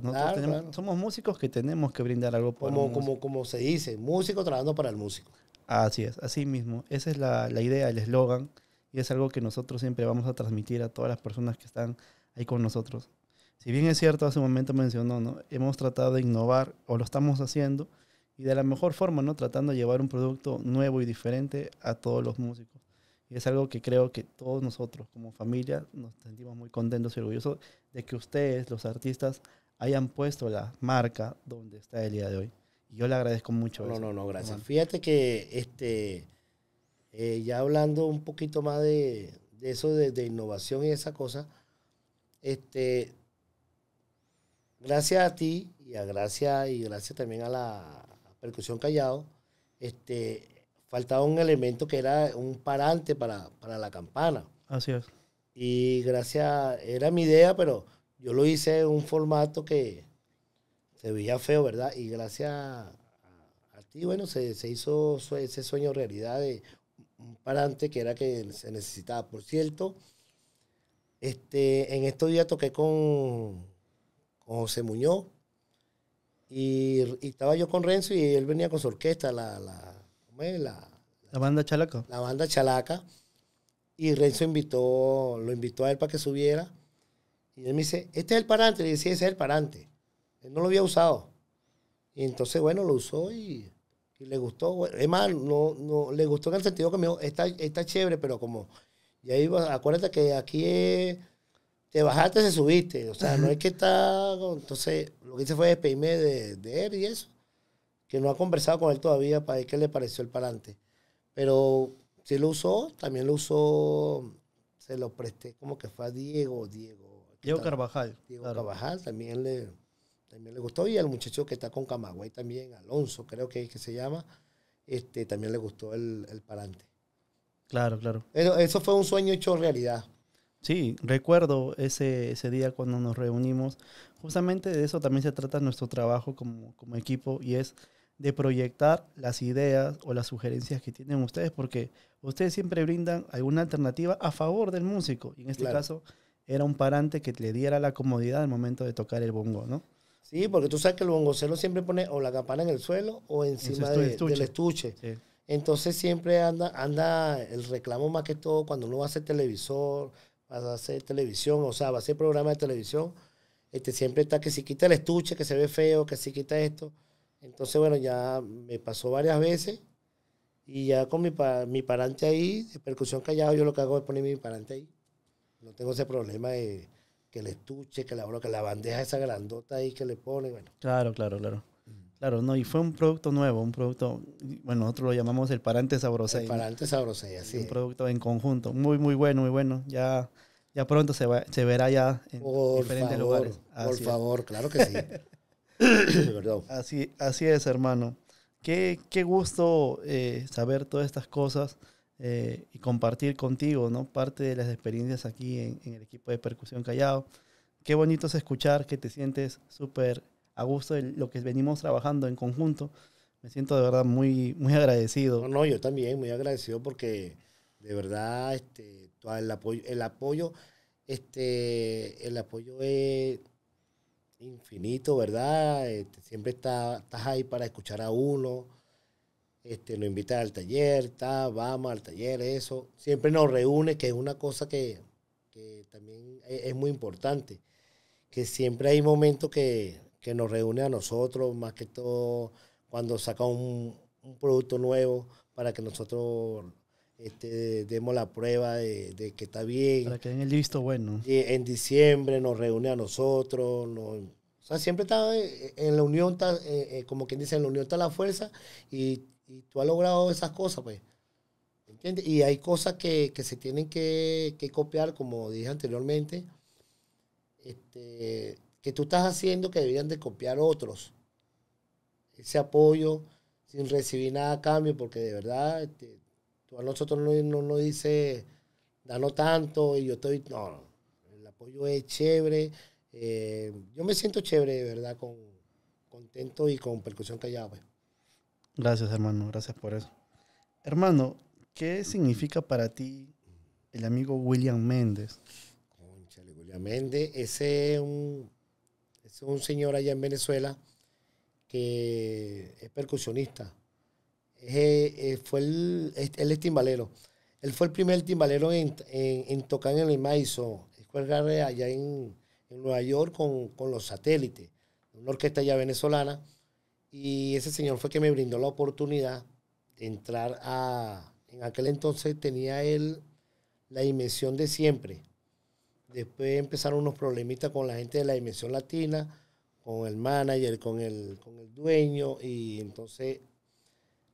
somos músicos que tenemos que brindar algo para como, Como, se dice, músico trabajando para el músico. Así es, así mismo. Esa es la, la idea, el eslogan. Y es algo que nosotros siempre vamos a transmitir a todas las personas que están ahí con nosotros. Si bien es cierto, hace un momento mencionó, ¿no? hemos tratado de innovar o lo estamos haciendo y de la mejor forma, ¿no? tratando de llevar un producto nuevo y diferente a todos los músicos. Y es algo que creo que todos nosotros como familia nos sentimos muy contentos y orgullosos de que ustedes, los artistas, hayan puesto la marca donde está el día de hoy. Y yo le agradezco mucho. No, eso, no, no, gracias. Fíjate que este, eh, ya hablando un poquito más de, eso, de, innovación y esa cosa, este, gracias a ti y a gracias y gracias también a la Percusión callado este, faltaba un elemento que era un parante para, para la campana. Así es. Y gracias, era mi idea, pero yo lo hice en un formato que se veía feo, ¿verdad? Y gracias a, ti, bueno, se, hizo ese sueño realidad de un parante que era que se necesitaba. Por cierto, este, en estos días toqué con, con José Muñoz y, estaba yo con Renzo y él venía con su orquesta, la la, banda Chalaca. La banda Chalaca. Y Renzo invitó, lo invitó a él para que subiera. Y él me dice, este es el parante. Le decía, ese es el parante. no lo había usado. Y entonces, bueno, lo usó y, le gustó. es más, no, no, le gustó en el sentido que me dijo, está, está chévere, pero como, y ahí acuérdate que aquí te bajaste, se subiste. O sea, no es que está, entonces, lo que hice fue despedirme de, de él y eso que no ha conversado con él todavía para ver qué le pareció el parante. Pero sí lo usó, también lo usó, se lo presté como que fue a Diego, Diego. Diego Carvajal. Diego Carvajal también le, también le gustó. Y al muchacho que está con Camagüey también, Alonso creo que, es que se llama, este, también le gustó el, el parante. Claro, claro. eso fue un sueño hecho realidad. Sí, recuerdo ese, ese día cuando nos reunimos. Justamente de eso también se trata nuestro trabajo como, como equipo y es de proyectar las ideas o las sugerencias que tienen ustedes, porque ustedes siempre brindan alguna alternativa a favor del músico. Y en este caso era un parante que le diera la comodidad al momento de tocar el bongo, ¿no? Sí, porque tú sabes que el bongocelo siempre pone o la campana en el suelo o encima del estuche. Entonces siempre anda, anda el reclamo más que todo cuando uno va a hacer televisor, va a hacer televisión, o sea, va a hacer programa de televisión, este, siempre está que si quita el estuche, que se ve feo, que si quita esto. Entonces, bueno, ya me pasó varias veces y ya con mi, mi parante ahí, de percusión callado, yo lo que hago es poner mi parante ahí. No tengo ese problema de que le estuche, que la, la bandeja esa grandota ahí que le pone. bueno. Claro, claro, claro. Mm. Claro, no, y fue un producto nuevo, un producto, bueno, nosotros lo llamamos el Parante sabroso. El Parante sabrosella, sí. Un producto en conjunto, muy, muy bueno, muy bueno. Ya, ya pronto se, va, se verá ya en diferentes lugares. por favor, claro que sí. así, así es, hermano. Qué, gusto eh, saber todas estas cosas eh, y compartir contigo, ¿no? Parte de las experiencias aquí en, el equipo de percusión Callao. Qué bonito es escuchar que te sientes súper a gusto de lo que venimos trabajando en conjunto. Me siento de verdad muy, muy agradecido. No, yo también muy agradecido porque de verdad este, el apoyo, el apoyo, este, el apoyo es infinito, ¿verdad? Este, siempre está, estás ahí para escuchar a uno. Este, nos invita al taller, está, vamos al taller, eso. Siempre nos reúne, que es una cosa que, también e, es, muy importante. Que siempre hay momentos que, nos reúne a nosotros, más que todo cuando saca un, un producto nuevo, para que nosotros este, demos la prueba de, que está bien. Para que den el visto bueno. Y en diciembre nos reúne a nosotros, o sea, siempre está eh, en la unión, eh, eh, como quien dice, en la unión está la fuerza y, tú has logrado esas cosas, pues. ¿Entiendes? Y hay cosas que, se tienen que, copiar, como dije anteriormente, este, que tú estás haciendo que deberían de copiar otros. Ese apoyo sin recibir nada a cambio, porque de verdad este, Tú a nosotros no nos no dices, danos tanto y yo estoy, no, el apoyo es chévere. Eh, yo me siento chévere, de verdad, con, contento y con percusión callada. Pues. Gracias, hermano, gracias por eso. Hermano, ¿qué significa para ti el amigo William Méndez? Conchale, William Méndez, ese es un, es un señor allá en Venezuela que es percusionista. Eh, eh, fue el, él este, es timbalero. Él fue el primer timbalero en, en, tocar en el escuela allá en, Nueva York con, los satélites, una orquesta ya venezolana. Y ese señor fue que me brindó la oportunidad de entrar a... En aquel entonces tenía él la dimensión de siempre. Después empezaron unos problemitas con la gente de la dimensión latina, con el manager, con el, con el dueño, y entonces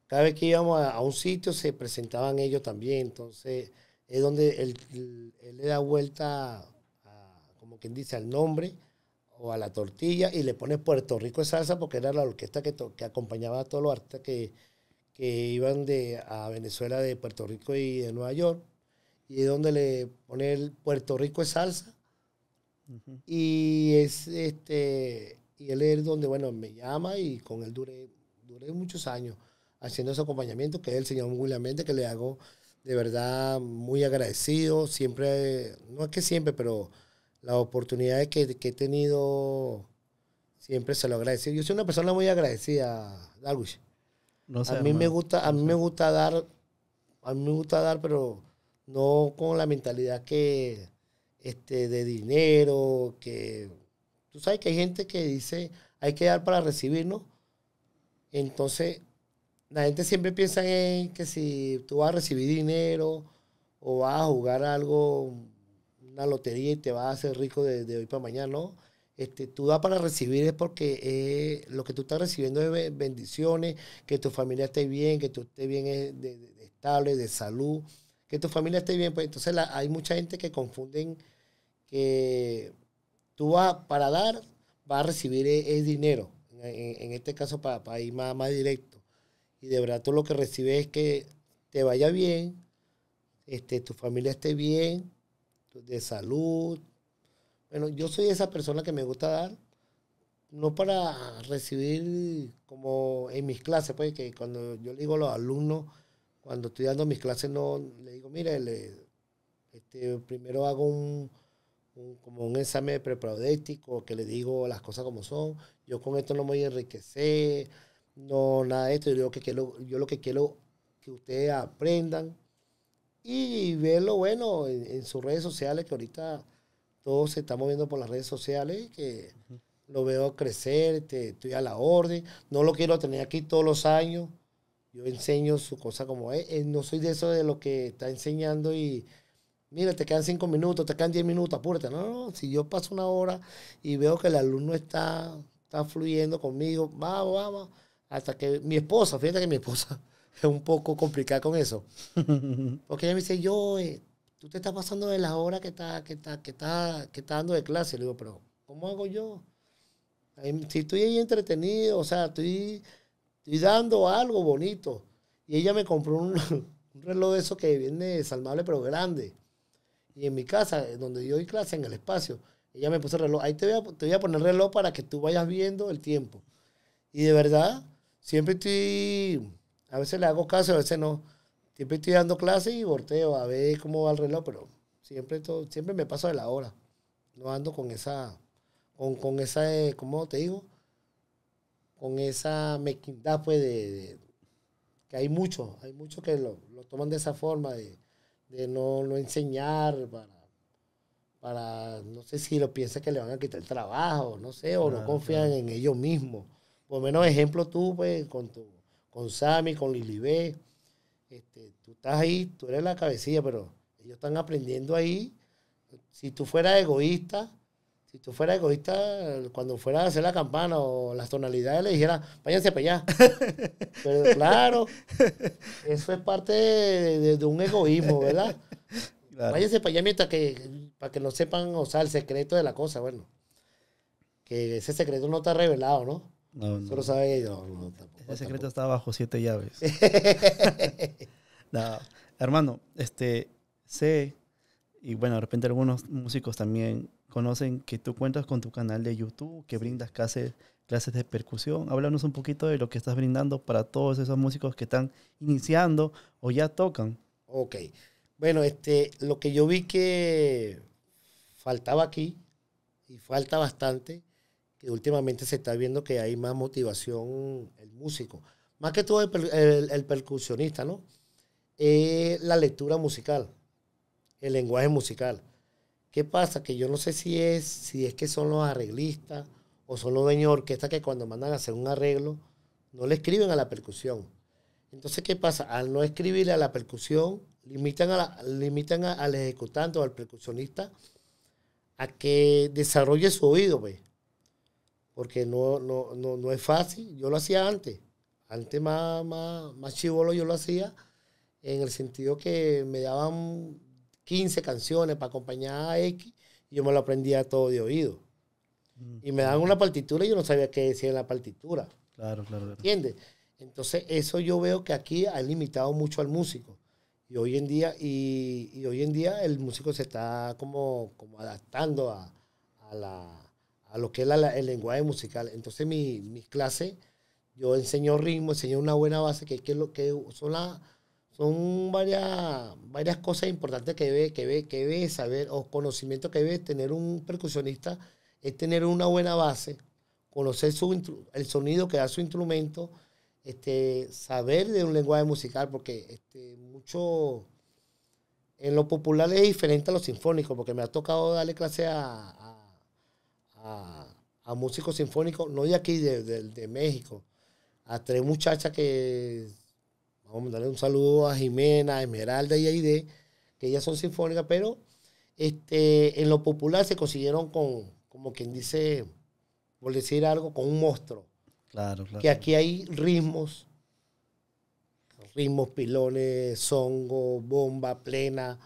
cada vez que íbamos a, un sitio se presentaban ellos también. Entonces es donde él, le da vuelta, como quien dice, al nombre o a la tortilla y le pone Puerto Rico es salsa porque era la orquesta que, que acompañaba a todos los artistas que, que iban de, a Venezuela de Puerto Rico y de Nueva York. Y es donde le pone Puerto Rico es salsa. Y es este y él es donde, bueno, me llama y con él duré, duré muchos años haciendo ese acompañamiento, que es el señor William que le hago de verdad muy agradecido. Siempre, no es que siempre, pero las oportunidades que, he tenido, siempre se lo agradezco. Yo soy una persona muy agradecida, Darwish. a mí me gusta, a mí me gusta dar, a mí me gusta dar, pero no con la mentalidad que, este, de dinero, que, tú sabes que hay gente que dice, hay que dar para recibir, ¿no? Entonces, la gente siempre piensa que si tú vas a recibir dinero o vas a jugar algo, una lotería y te vas a hacer rico de, hoy para mañana, ¿no? Este, tú vas para recibir es porque eh, lo que tú estás recibiendo es bendiciones, que tu familia esté bien, que tú estés bien eh, de, estable, de salud, que tu familia esté bien. Pues entonces hay mucha gente que confunden que tú vas para dar, vas a recibir el eh, dinero. En, este caso, para, ir más directo y de verdad tú lo que recibes es que te vaya bien, este, tu familia esté bien, de salud. Bueno, yo soy esa persona que me gusta dar, no para recibir como en mis clases, porque pues, cuando yo le digo a los alumnos, cuando estoy dando mis clases, no le digo, mire, este, primero hago un, como un examen propedéutico que le digo las cosas como son, yo con esto no me voy a enriquecer no, nada de esto. Yo lo que quiero, yo lo que, quiero que ustedes aprendan y verlo, bueno en, sus redes sociales, que ahorita todos se está moviendo por las redes sociales, que lo veo crecer, estoy a la orden. No lo quiero tener aquí todos los años. Yo enseño su cosa como es. Eh, no soy de eso de lo que está enseñando y mira, te quedan cinco minutos, te quedan diez minutos, apúrate. No, no, si yo paso una hora y veo que el alumno está, está fluyendo conmigo, vamos, vamos. Hasta que mi esposa, fíjate que mi esposa es un poco complicada con eso. Porque ella me dice, yo, eh, tú te estás pasando de la hora que estás está, que está, que está dando de clase. Le digo, pero ¿cómo hago yo? Si estoy ahí entretenido, o sea, estoy, estoy dando algo bonito. Y ella me compró un, reloj de eso que viene desalmable, pero grande. Y en mi casa, eh, donde yo doy clase, en el espacio, ella me puso el reloj. Ahí te voy, a, te voy a poner el reloj para que tú vayas viendo el tiempo. Y de verdad, siempre estoy, a veces le hago caso, a veces no. Siempre estoy dando clases y volteo a ver cómo va el reloj, pero siempre, todo, siempre me paso de la hora. No ando con esa, con, con esa, eh, ¿cómo te digo? Con esa mezquindad, pues, de, que hay muchos, hay muchos que lo, toman de esa forma, de, no, enseñar para, para, no sé si lo piensan que le van a quitar el trabajo, no sé, o no ah, confían en ellos mismos por menos ejemplo tú, pues, con tu, con Sammy, con Lilibé, este, tú estás ahí, tú eres la cabecilla, pero ellos están aprendiendo ahí. Si tú fueras egoísta, si tú fueras egoísta, cuando fueras a hacer la campana o las tonalidades, le dijera, váyanse para allá. Pero claro, eso es parte de, un egoísmo, ¿verdad? Váyanse para allá mientras que, para que no sepan, o sea, el secreto de la cosa, bueno. Que ese secreto no está revelado, ¿no? No, Solo sabe ellos secreto está bajo siete llaves. hermano, este, sé, y bueno, de repente algunos músicos también conocen que tú cuentas con tu canal de YouTube, que brindas clases, clases de percusión. Háblanos un poquito de lo que estás brindando para todos esos músicos que están iniciando o ya tocan. Ok. Bueno, este, lo que yo vi que faltaba aquí, y falta bastante, últimamente se está viendo que hay más motivación el músico, más que todo el, el, percusionista, ¿no? Eh, la lectura musical, el lenguaje musical. ¿Qué pasa? Que yo no sé si es, si es que son los arreglistas o son los dueños de orquesta que cuando mandan a hacer un arreglo no le escriben a la percusión. Entonces, ¿qué pasa? Al no escribirle a la percusión, limitan, a la, limitan al ejecutante o al percusionista a que desarrolle su oído, pues porque no, no, es fácil. Yo lo hacía antes. Antes más, más, chivolo yo lo hacía en el sentido que me daban 15 canciones para acompañar a X y yo me lo aprendía todo de oído. Y me daban una partitura y yo no sabía qué decía en la partitura. Claro, claro. ¿Entiendes? Entonces, eso yo veo que aquí ha limitado mucho al músico. Y hoy en día, y, hoy en día el músico se está como, como adaptando a la a lo que es el lenguaje musical. Entonces mi, clase, yo enseño ritmo, enseño una buena base, que, lo, que son, son varias, varias cosas importantes que debe, que, ve que ve saber o conocimiento que debe tener un percusionista, es tener una buena base, conocer su, el sonido que da su instrumento, este, saber de un lenguaje musical, porque este, mucho... En lo popular es diferente a lo sinfónico, porque me ha tocado darle clase a a, músicos sinfónicos, no de aquí, de, México, a tres muchachas que, vamos a mandarle un saludo a Jimena, a Esmeralda y Aide, que ellas son sinfónicas, pero este, en lo popular se consiguieron con, como quien dice, por decir algo, con un monstruo. Claro, claro. Que aquí hay ritmos, ritmos, pilones, songo, bomba, plena,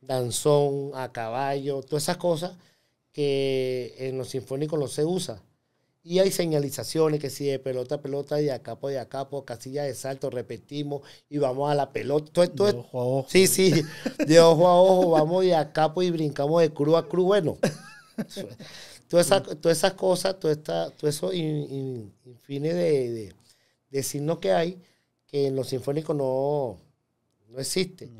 danzón, a caballo, todas esas cosas que en los sinfónicos no se usa. Y hay señalizaciones que si de pelota a pelota, de acá de acá, capo, casilla de salto, repetimos y vamos a la pelota. de ojo a ojo. Sí, sí, de ojo a ojo, vamos de acá pues, y brincamos de cruz a cruz. Bueno, todas esas, cosas, todo, todo eso in, de, de, signos que hay, que en los sinfónicos no, no existe.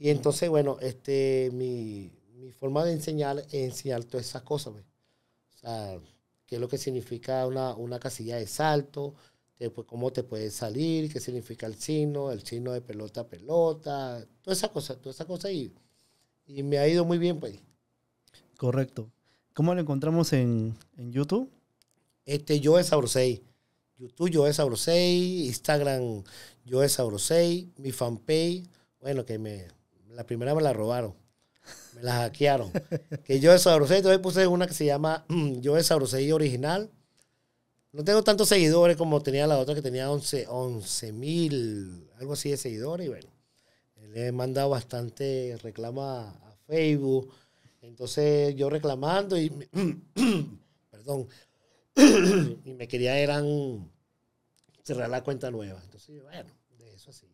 Y entonces, bueno, este, mi, mi forma de enseñar es enseñar todas esas cosas. güey. Pues. O sea, qué es lo que significa una, casilla de salto, pues, cómo te puedes salir, qué significa el signo, el signo de pelota pelota, todas esa cosa, toda esas cosa y, y me ha ido muy bien, pues. Correcto. ¿Cómo lo encontramos en, YouTube? Este, yo es Abrosei. YouTube, yo es Abrosei. Instagram, yo es Abrosei. Mi fanpage, bueno, que me, la primera me la robaron. Me la hackearon. que yo desabroché, entonces puse una que se llama mm, Yo desabroché original. No tengo tantos seguidores como tenía la otra que tenía 11 mil, algo así de seguidores. Y bueno, le he mandado bastante reclama a, Facebook. Entonces yo reclamando y, me, perdón, y me quería eran cerrar la cuenta nueva. Entonces, bueno, de eso así.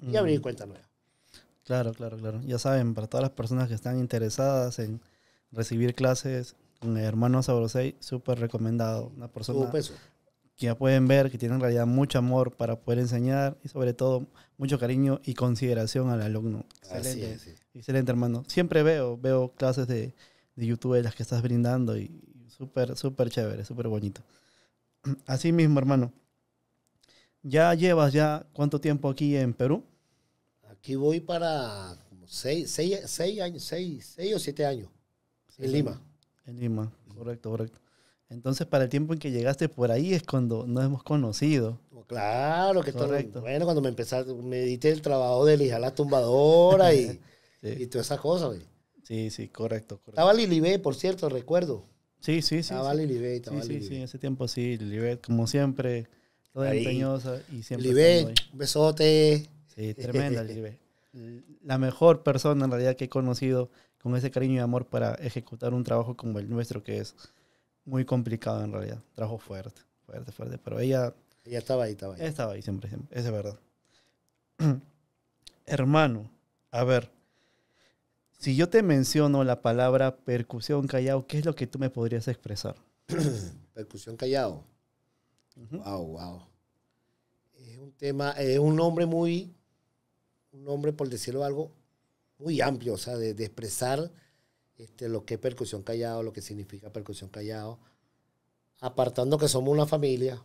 Y abrir mm. cuenta nueva. Claro, claro, claro. Ya saben, para todas las personas que están interesadas en recibir clases con el hermano Sabrosei, súper recomendado. Una persona que ya pueden ver que tiene en realidad mucho amor para poder enseñar y sobre todo mucho cariño y consideración al alumno. Excelente, excelente hermano. Siempre veo, veo clases de, de YouTube de las que estás brindando y súper, súper chévere, súper bonito. Así mismo, hermano. ¿Ya llevas ya cuánto tiempo aquí en Perú? aquí voy para como seis, seis, años, seis, seis, o siete años en Lima. En Lima, correcto, correcto. Entonces, para el tiempo en que llegaste por ahí es cuando nos hemos conocido. Claro, que correcto. bueno, cuando me empezaste, me el trabajo de lijar la tumbadora y, y todas esas cosas, Sí, sí, correcto, correcto. Estaba Lilibé, por cierto, recuerdo. Sí, sí, sí. Estaba sí. Lilibé, estaba sí, Sí, sí, ese tiempo sí, Lilibé, como siempre, toda y siempre. Lilibé, un besote. tremenda, eh, La mejor persona en realidad que he conocido con ese cariño y amor para ejecutar un trabajo como el nuestro, que es muy complicado en realidad. Trabajo fuerte, fuerte, fuerte. Pero ella. Ella estaba ahí, estaba ahí. siempre, siempre. es verdad. Hermano, a ver. Si yo te menciono la palabra percusión callado ¿qué es lo que tú me podrías expresar? percusión callado Wow, wow. Es un tema, es un nombre muy un nombre, por decirlo algo, muy amplio, o sea, de, expresar este, lo que es percusión callado, lo que significa percusión callado, apartando que somos una familia,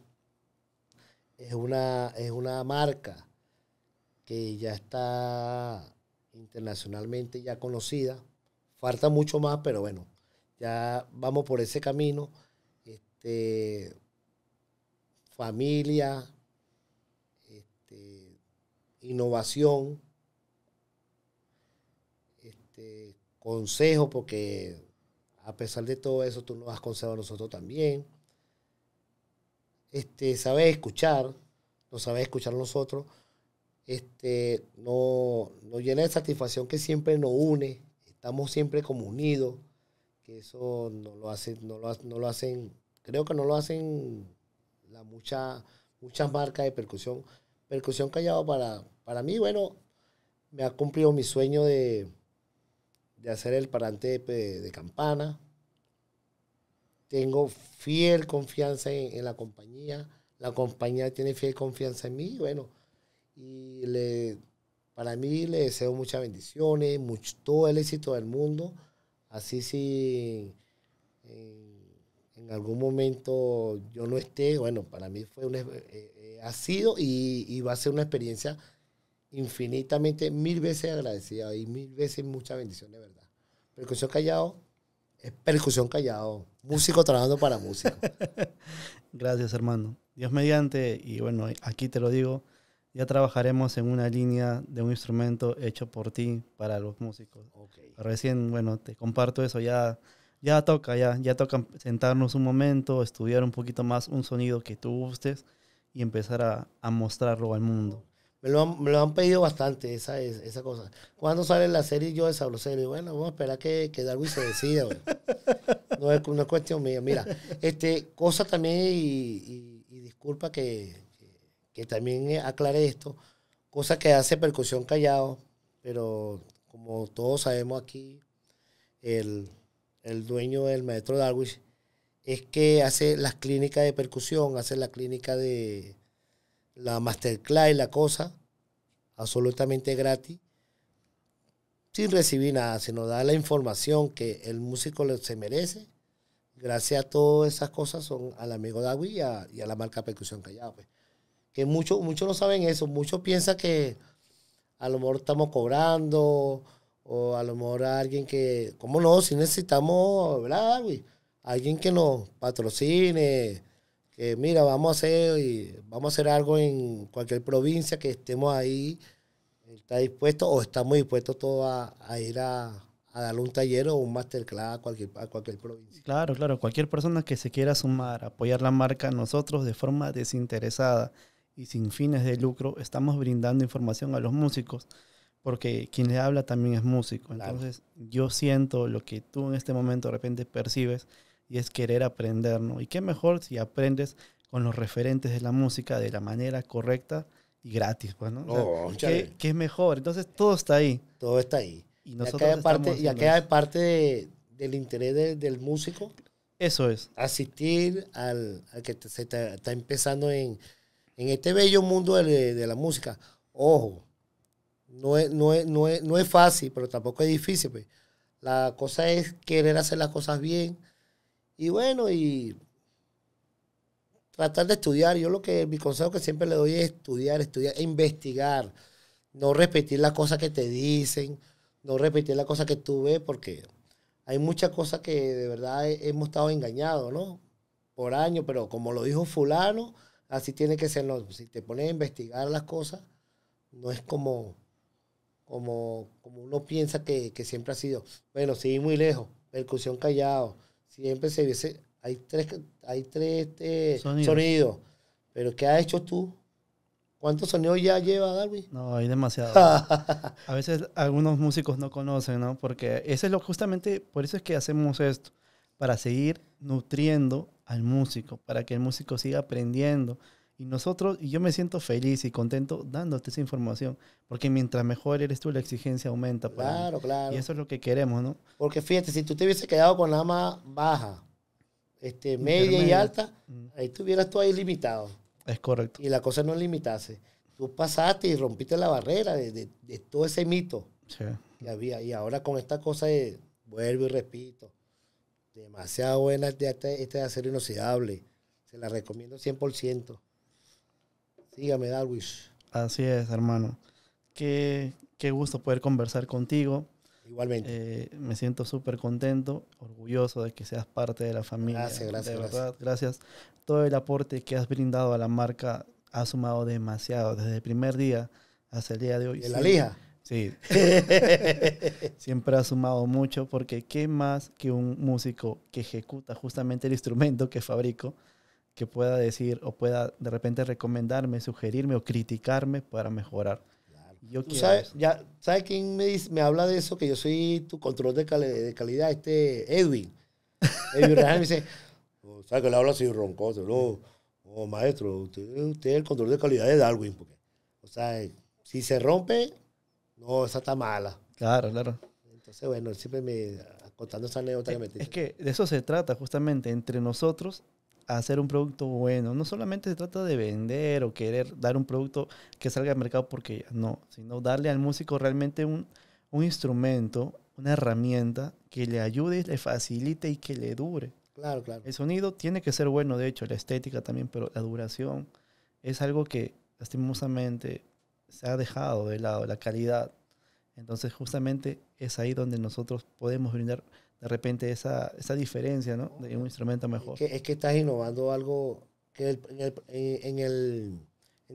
es una, es una marca que ya está internacionalmente ya conocida. Falta mucho más, pero bueno, ya vamos por ese camino. Este, familia, innovación, este, consejo, porque a pesar de todo eso tú nos has consejo a nosotros también. Este, sabes escuchar, nos sabes escuchar a nosotros. Este, no, nos llena de satisfacción que siempre nos une, estamos siempre como unidos, que eso no lo hacen, no lo, hacen, creo que no lo hacen muchas marcas de percusión Percusión callado para, para mí, bueno, me ha cumplido mi sueño de, hacer el parante de, campana. Tengo fiel confianza en, la compañía. La compañía tiene fiel confianza en mí. Bueno, y para mí le deseo muchas bendiciones, mucho, todo el éxito del mundo. Así si en, algún momento yo no esté, bueno, para mí fue un... Eh, ha sido y, va a ser una experiencia infinitamente, mil veces agradecida y mil veces mucha bendición de verdad. Percusión callado es percusión callado músico trabajando para músico. Gracias, hermano. Dios mediante, y bueno, aquí te lo digo, ya trabajaremos en una línea de un instrumento hecho por ti para los músicos. Recién, bueno, te comparto eso, ya, ya toca, ya, ya toca sentarnos un momento, estudiar un poquito más un sonido que tú gustes y empezar a, mostrarlo al mundo. Me lo, han, pedido bastante, esa, esa cosa. Cuando sale la serie, yo de Y bueno, vamos a esperar que, que Darwin se decida. no, es, una cuestión mía. Mira, este, cosa también, y, disculpa que, también aclare esto, cosa que hace Percusión callado pero como todos sabemos aquí, el, el dueño del maestro Darwish es que hace las clínicas de percusión, hace la clínica de la masterclass y la cosa, absolutamente gratis, sin recibir nada, sino da la información que el músico se merece. Gracias a todas esas cosas son al amigo de y y a la marca Percusión Callao. Que pues. muchos muchos no saben eso, muchos piensan que a lo mejor estamos cobrando o a lo mejor a alguien que, ¿cómo no? Si necesitamos, ¿verdad, alguien que nos patrocine, que mira, vamos a hacer, vamos a hacer algo en cualquier provincia que estemos ahí, está dispuesto o estamos dispuestos todos a, a ir a, dar un taller o un masterclass a cualquier, cualquier provincia. Claro, claro, cualquier persona que se quiera sumar, apoyar la marca, nosotros de forma desinteresada y sin fines de lucro, estamos brindando información a los músicos, porque quien le habla también es músico. Entonces, yo siento lo que tú en este momento de repente percibes y es querer aprender, ¿no? Y qué mejor si aprendes con los referentes de la música de la manera correcta y gratis, pues, ¿no? Oh, ¿qué, es mejor? Entonces todo está ahí. Todo está ahí. Y, nosotros parte, y parte del interés del músico. Eso es. Asistir al, al que se está, empezando en, en, este bello mundo de, de la música. Ojo, no es, no, es, no, es, no es, fácil, pero tampoco es difícil. Pues. La cosa es querer hacer las cosas bien, y bueno, y tratar de estudiar. Yo lo que, mi consejo que siempre le doy es estudiar, estudiar, investigar. No repetir las cosas que te dicen, no repetir las cosas que tú ves, porque hay muchas cosas que de verdad hemos estado engañados, ¿no? Por años, pero como lo dijo fulano, así tiene que ser. si te pones a investigar las cosas, no es como, como, como uno piensa que, que siempre ha sido. Bueno, sí, muy lejos, percusión callado, siempre se dice, hay tres, hay tres este, sonidos. Pero ¿qué has hecho tú? ¿Cuántos sonidos ya lleva Darwin? No, hay demasiados. a veces algunos músicos no conocen, ¿no? Porque eso es lo justamente, por eso es que hacemos esto, para seguir nutriendo al músico, para que el músico siga aprendiendo, y nosotros, y yo me siento feliz y contento dándote esa información, porque mientras mejor eres tú, la exigencia aumenta. Pues, claro, claro. Y eso es lo que queremos, ¿no? Porque fíjate, si tú te hubieses quedado con la más baja, este, media y alta, mm. ahí estuvieras tú ahí limitado. Es correcto. Y la cosa no limitase. Tú pasaste y rompiste la barrera de, todo ese mito sí. que había. Y ahora con esta cosa de, vuelvo y repito, demasiado buena este, de acero inoxidable. Se la recomiendo 100%. Dígame, Darwish. Así es, hermano. Qué, qué gusto poder conversar contigo. Igualmente. Eh, me siento súper contento, orgulloso de que seas parte de la familia. Gracias, gracias. De verdad, gracias. Todo el aporte que has brindado a la marca ha sumado demasiado desde el primer día hasta el día de hoy. en la lija? Sí. Siempre ha sumado mucho porque qué más que un músico que ejecuta justamente el instrumento que fabrico que pueda decir o pueda de repente recomendarme, sugerirme o criticarme para mejorar. Yo sabes, ya, quién me, dice, me habla de eso? Que yo soy tu control de, calidad, este Edwin. Edwin Rajal me dice, ¿sabes que le habla así roncoso? No, oh, maestro, usted, usted, es el control de calidad de Darwin. Porque, o sea, eh, si se rompe, no, esa está mala. Claro, claro. Entonces, bueno, él siempre me contando esa anécdota que me Es que de eso se trata justamente, entre nosotros hacer un producto bueno. No solamente se trata de vender o querer dar un producto que salga al mercado porque no, sino darle al músico realmente un, un instrumento, una herramienta que le ayude, le facilite y que le dure. Claro, claro. El sonido tiene que ser bueno, de hecho, la estética también, pero la duración es algo que lastimosamente se ha dejado de lado, la calidad. Entonces, justamente es ahí donde nosotros podemos brindar de repente esa, esa diferencia, De un instrumento mejor. Es que, estás innovando algo que en,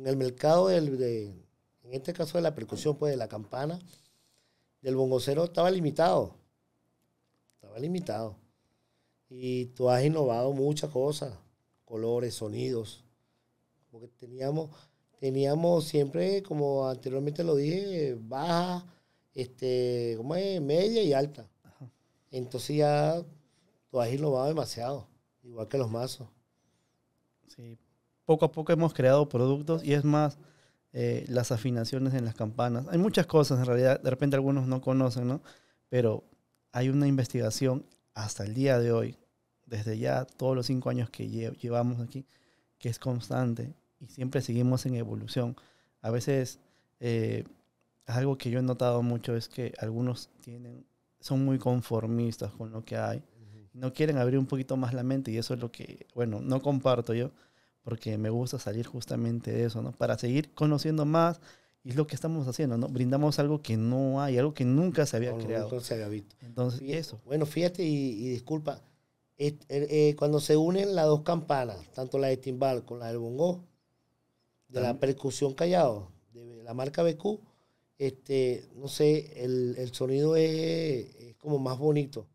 el, mercado, de, en este caso de la percusión, pues de la campana, del bongocero estaba limitado. Estaba limitado. Y tú has innovado muchas cosas, colores, sonidos. Porque teníamos, teníamos siempre, como anteriormente lo dije, baja, este, ¿cómo es? media y alta. Entonces ya lo va demasiado, igual que los mazos. Sí, poco a poco hemos creado productos y es más eh, las afinaciones en las campanas. Hay muchas cosas en realidad, de repente algunos no conocen, ¿no? Pero hay una investigación hasta el día de hoy, desde ya todos los cinco años que llevamos aquí, que es constante y siempre seguimos en evolución. A veces, eh, algo que yo he notado mucho es que algunos tienen son muy conformistas con lo que hay. No quieren abrir un poquito más la mente y eso es lo que, bueno, no comparto yo, porque me gusta salir justamente de eso, ¿no? Para seguir conociendo más, y es lo que estamos haciendo, ¿no? Brindamos algo que no hay, algo que nunca se había creado. Nunca se había visto. Entonces, y eso. Bueno, fíjate y, disculpa, er, eh, cuando se unen las dos campanas, tanto la de timbal con la del bongó, de la percusión callado, de la marca BQ, este, no sé, el, sonido es, como más bonito.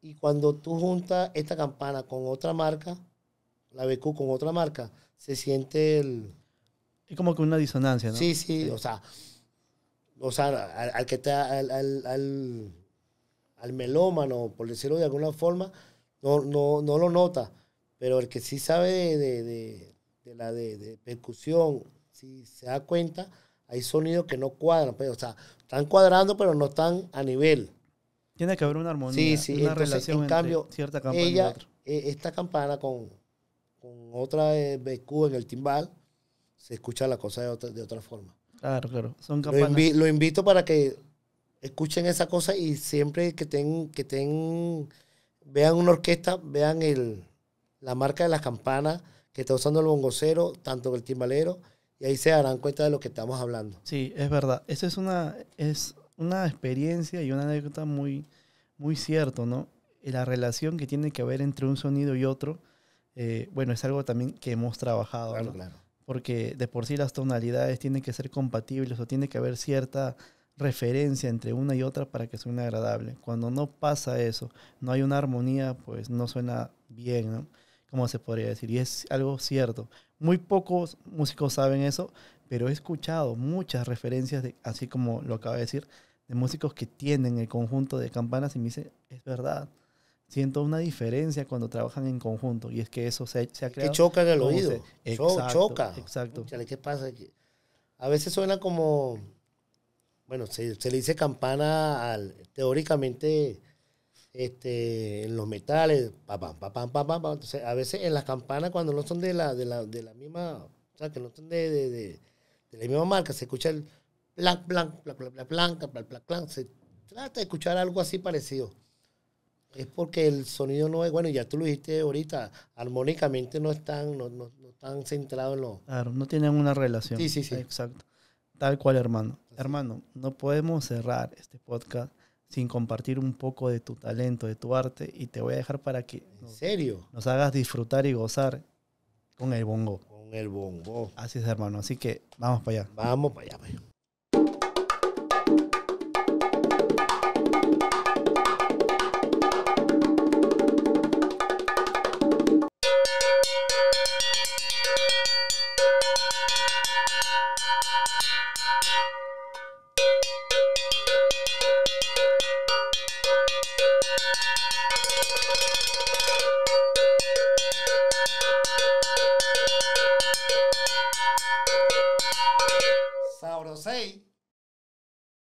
Y cuando tú juntas esta campana con otra marca, la BQ con otra marca, se siente el... Es como que una disonancia, ¿no? Sí, sí, o sea, o sea al, que está, al, melómano, por decirlo de alguna forma, no, no, lo nota, pero el que sí sabe de, de la de, percusión, si se da cuenta, hay sonidos que no cuadran, pero, pues, o sea, están cuadrando, pero no están a nivel. Tiene que haber una armonía, una relación en cambio, cierta ella, e, Esta campana con, otra eh, BQ en el timbal, se escucha la cosa de otra, forma. Claro, claro. Lo, invito para que escuchen esa cosa y siempre que que vean una orquesta, vean el, la marca de las campanas que está usando el bongocero, tanto el timbalero, y ahí se darán cuenta de lo que estamos hablando. Sí, es verdad. Esa es una, es una experiencia y una anécdota muy, muy cierto, ¿no? La relación que tiene que haber entre un sonido y otro, eh, bueno, es algo también que hemos trabajado. Claro, ¿no? claro. Porque de por sí las tonalidades tienen que ser compatibles o tiene que haber cierta referencia entre una y otra para que suene agradable. Cuando no pasa eso, no hay una armonía, pues no suena bien, ¿no? como se podría decir, y es algo cierto. Muy pocos músicos saben eso, pero he escuchado muchas referencias, de, así como lo acaba de decir, de músicos que tienen el conjunto de campanas y me dice, es verdad, siento una diferencia cuando trabajan en conjunto, y es que eso se, se ha creado. Que en el oído, exacto, choca. Exacto. ¿qué pasa? A veces suena como, bueno, se, se le dice campana al, teóricamente este, en los metales, pa, pa pa Entonces, a veces en las campanas, cuando no son de la, de la, de la misma, o sea, que no son de, de, de, la misma marca, se escucha el plan, plan, plan, plan, plan, plan, Se trata de escuchar algo así parecido. Es porque el sonido no es, bueno, ya tú lo dijiste ahorita, armónicamente no están, no, no, no están centrados en no tienen una relación. Sí, sí, sí. Exacto. Tal cual, hermano. Hermano, no podemos cerrar este podcast sin compartir un poco de tu talento, de tu arte, y te voy a dejar para que serio? nos hagas disfrutar y gozar con el bongo. Con el bongo. Así es, hermano. Así que vamos para allá. Vamos para allá. Pues.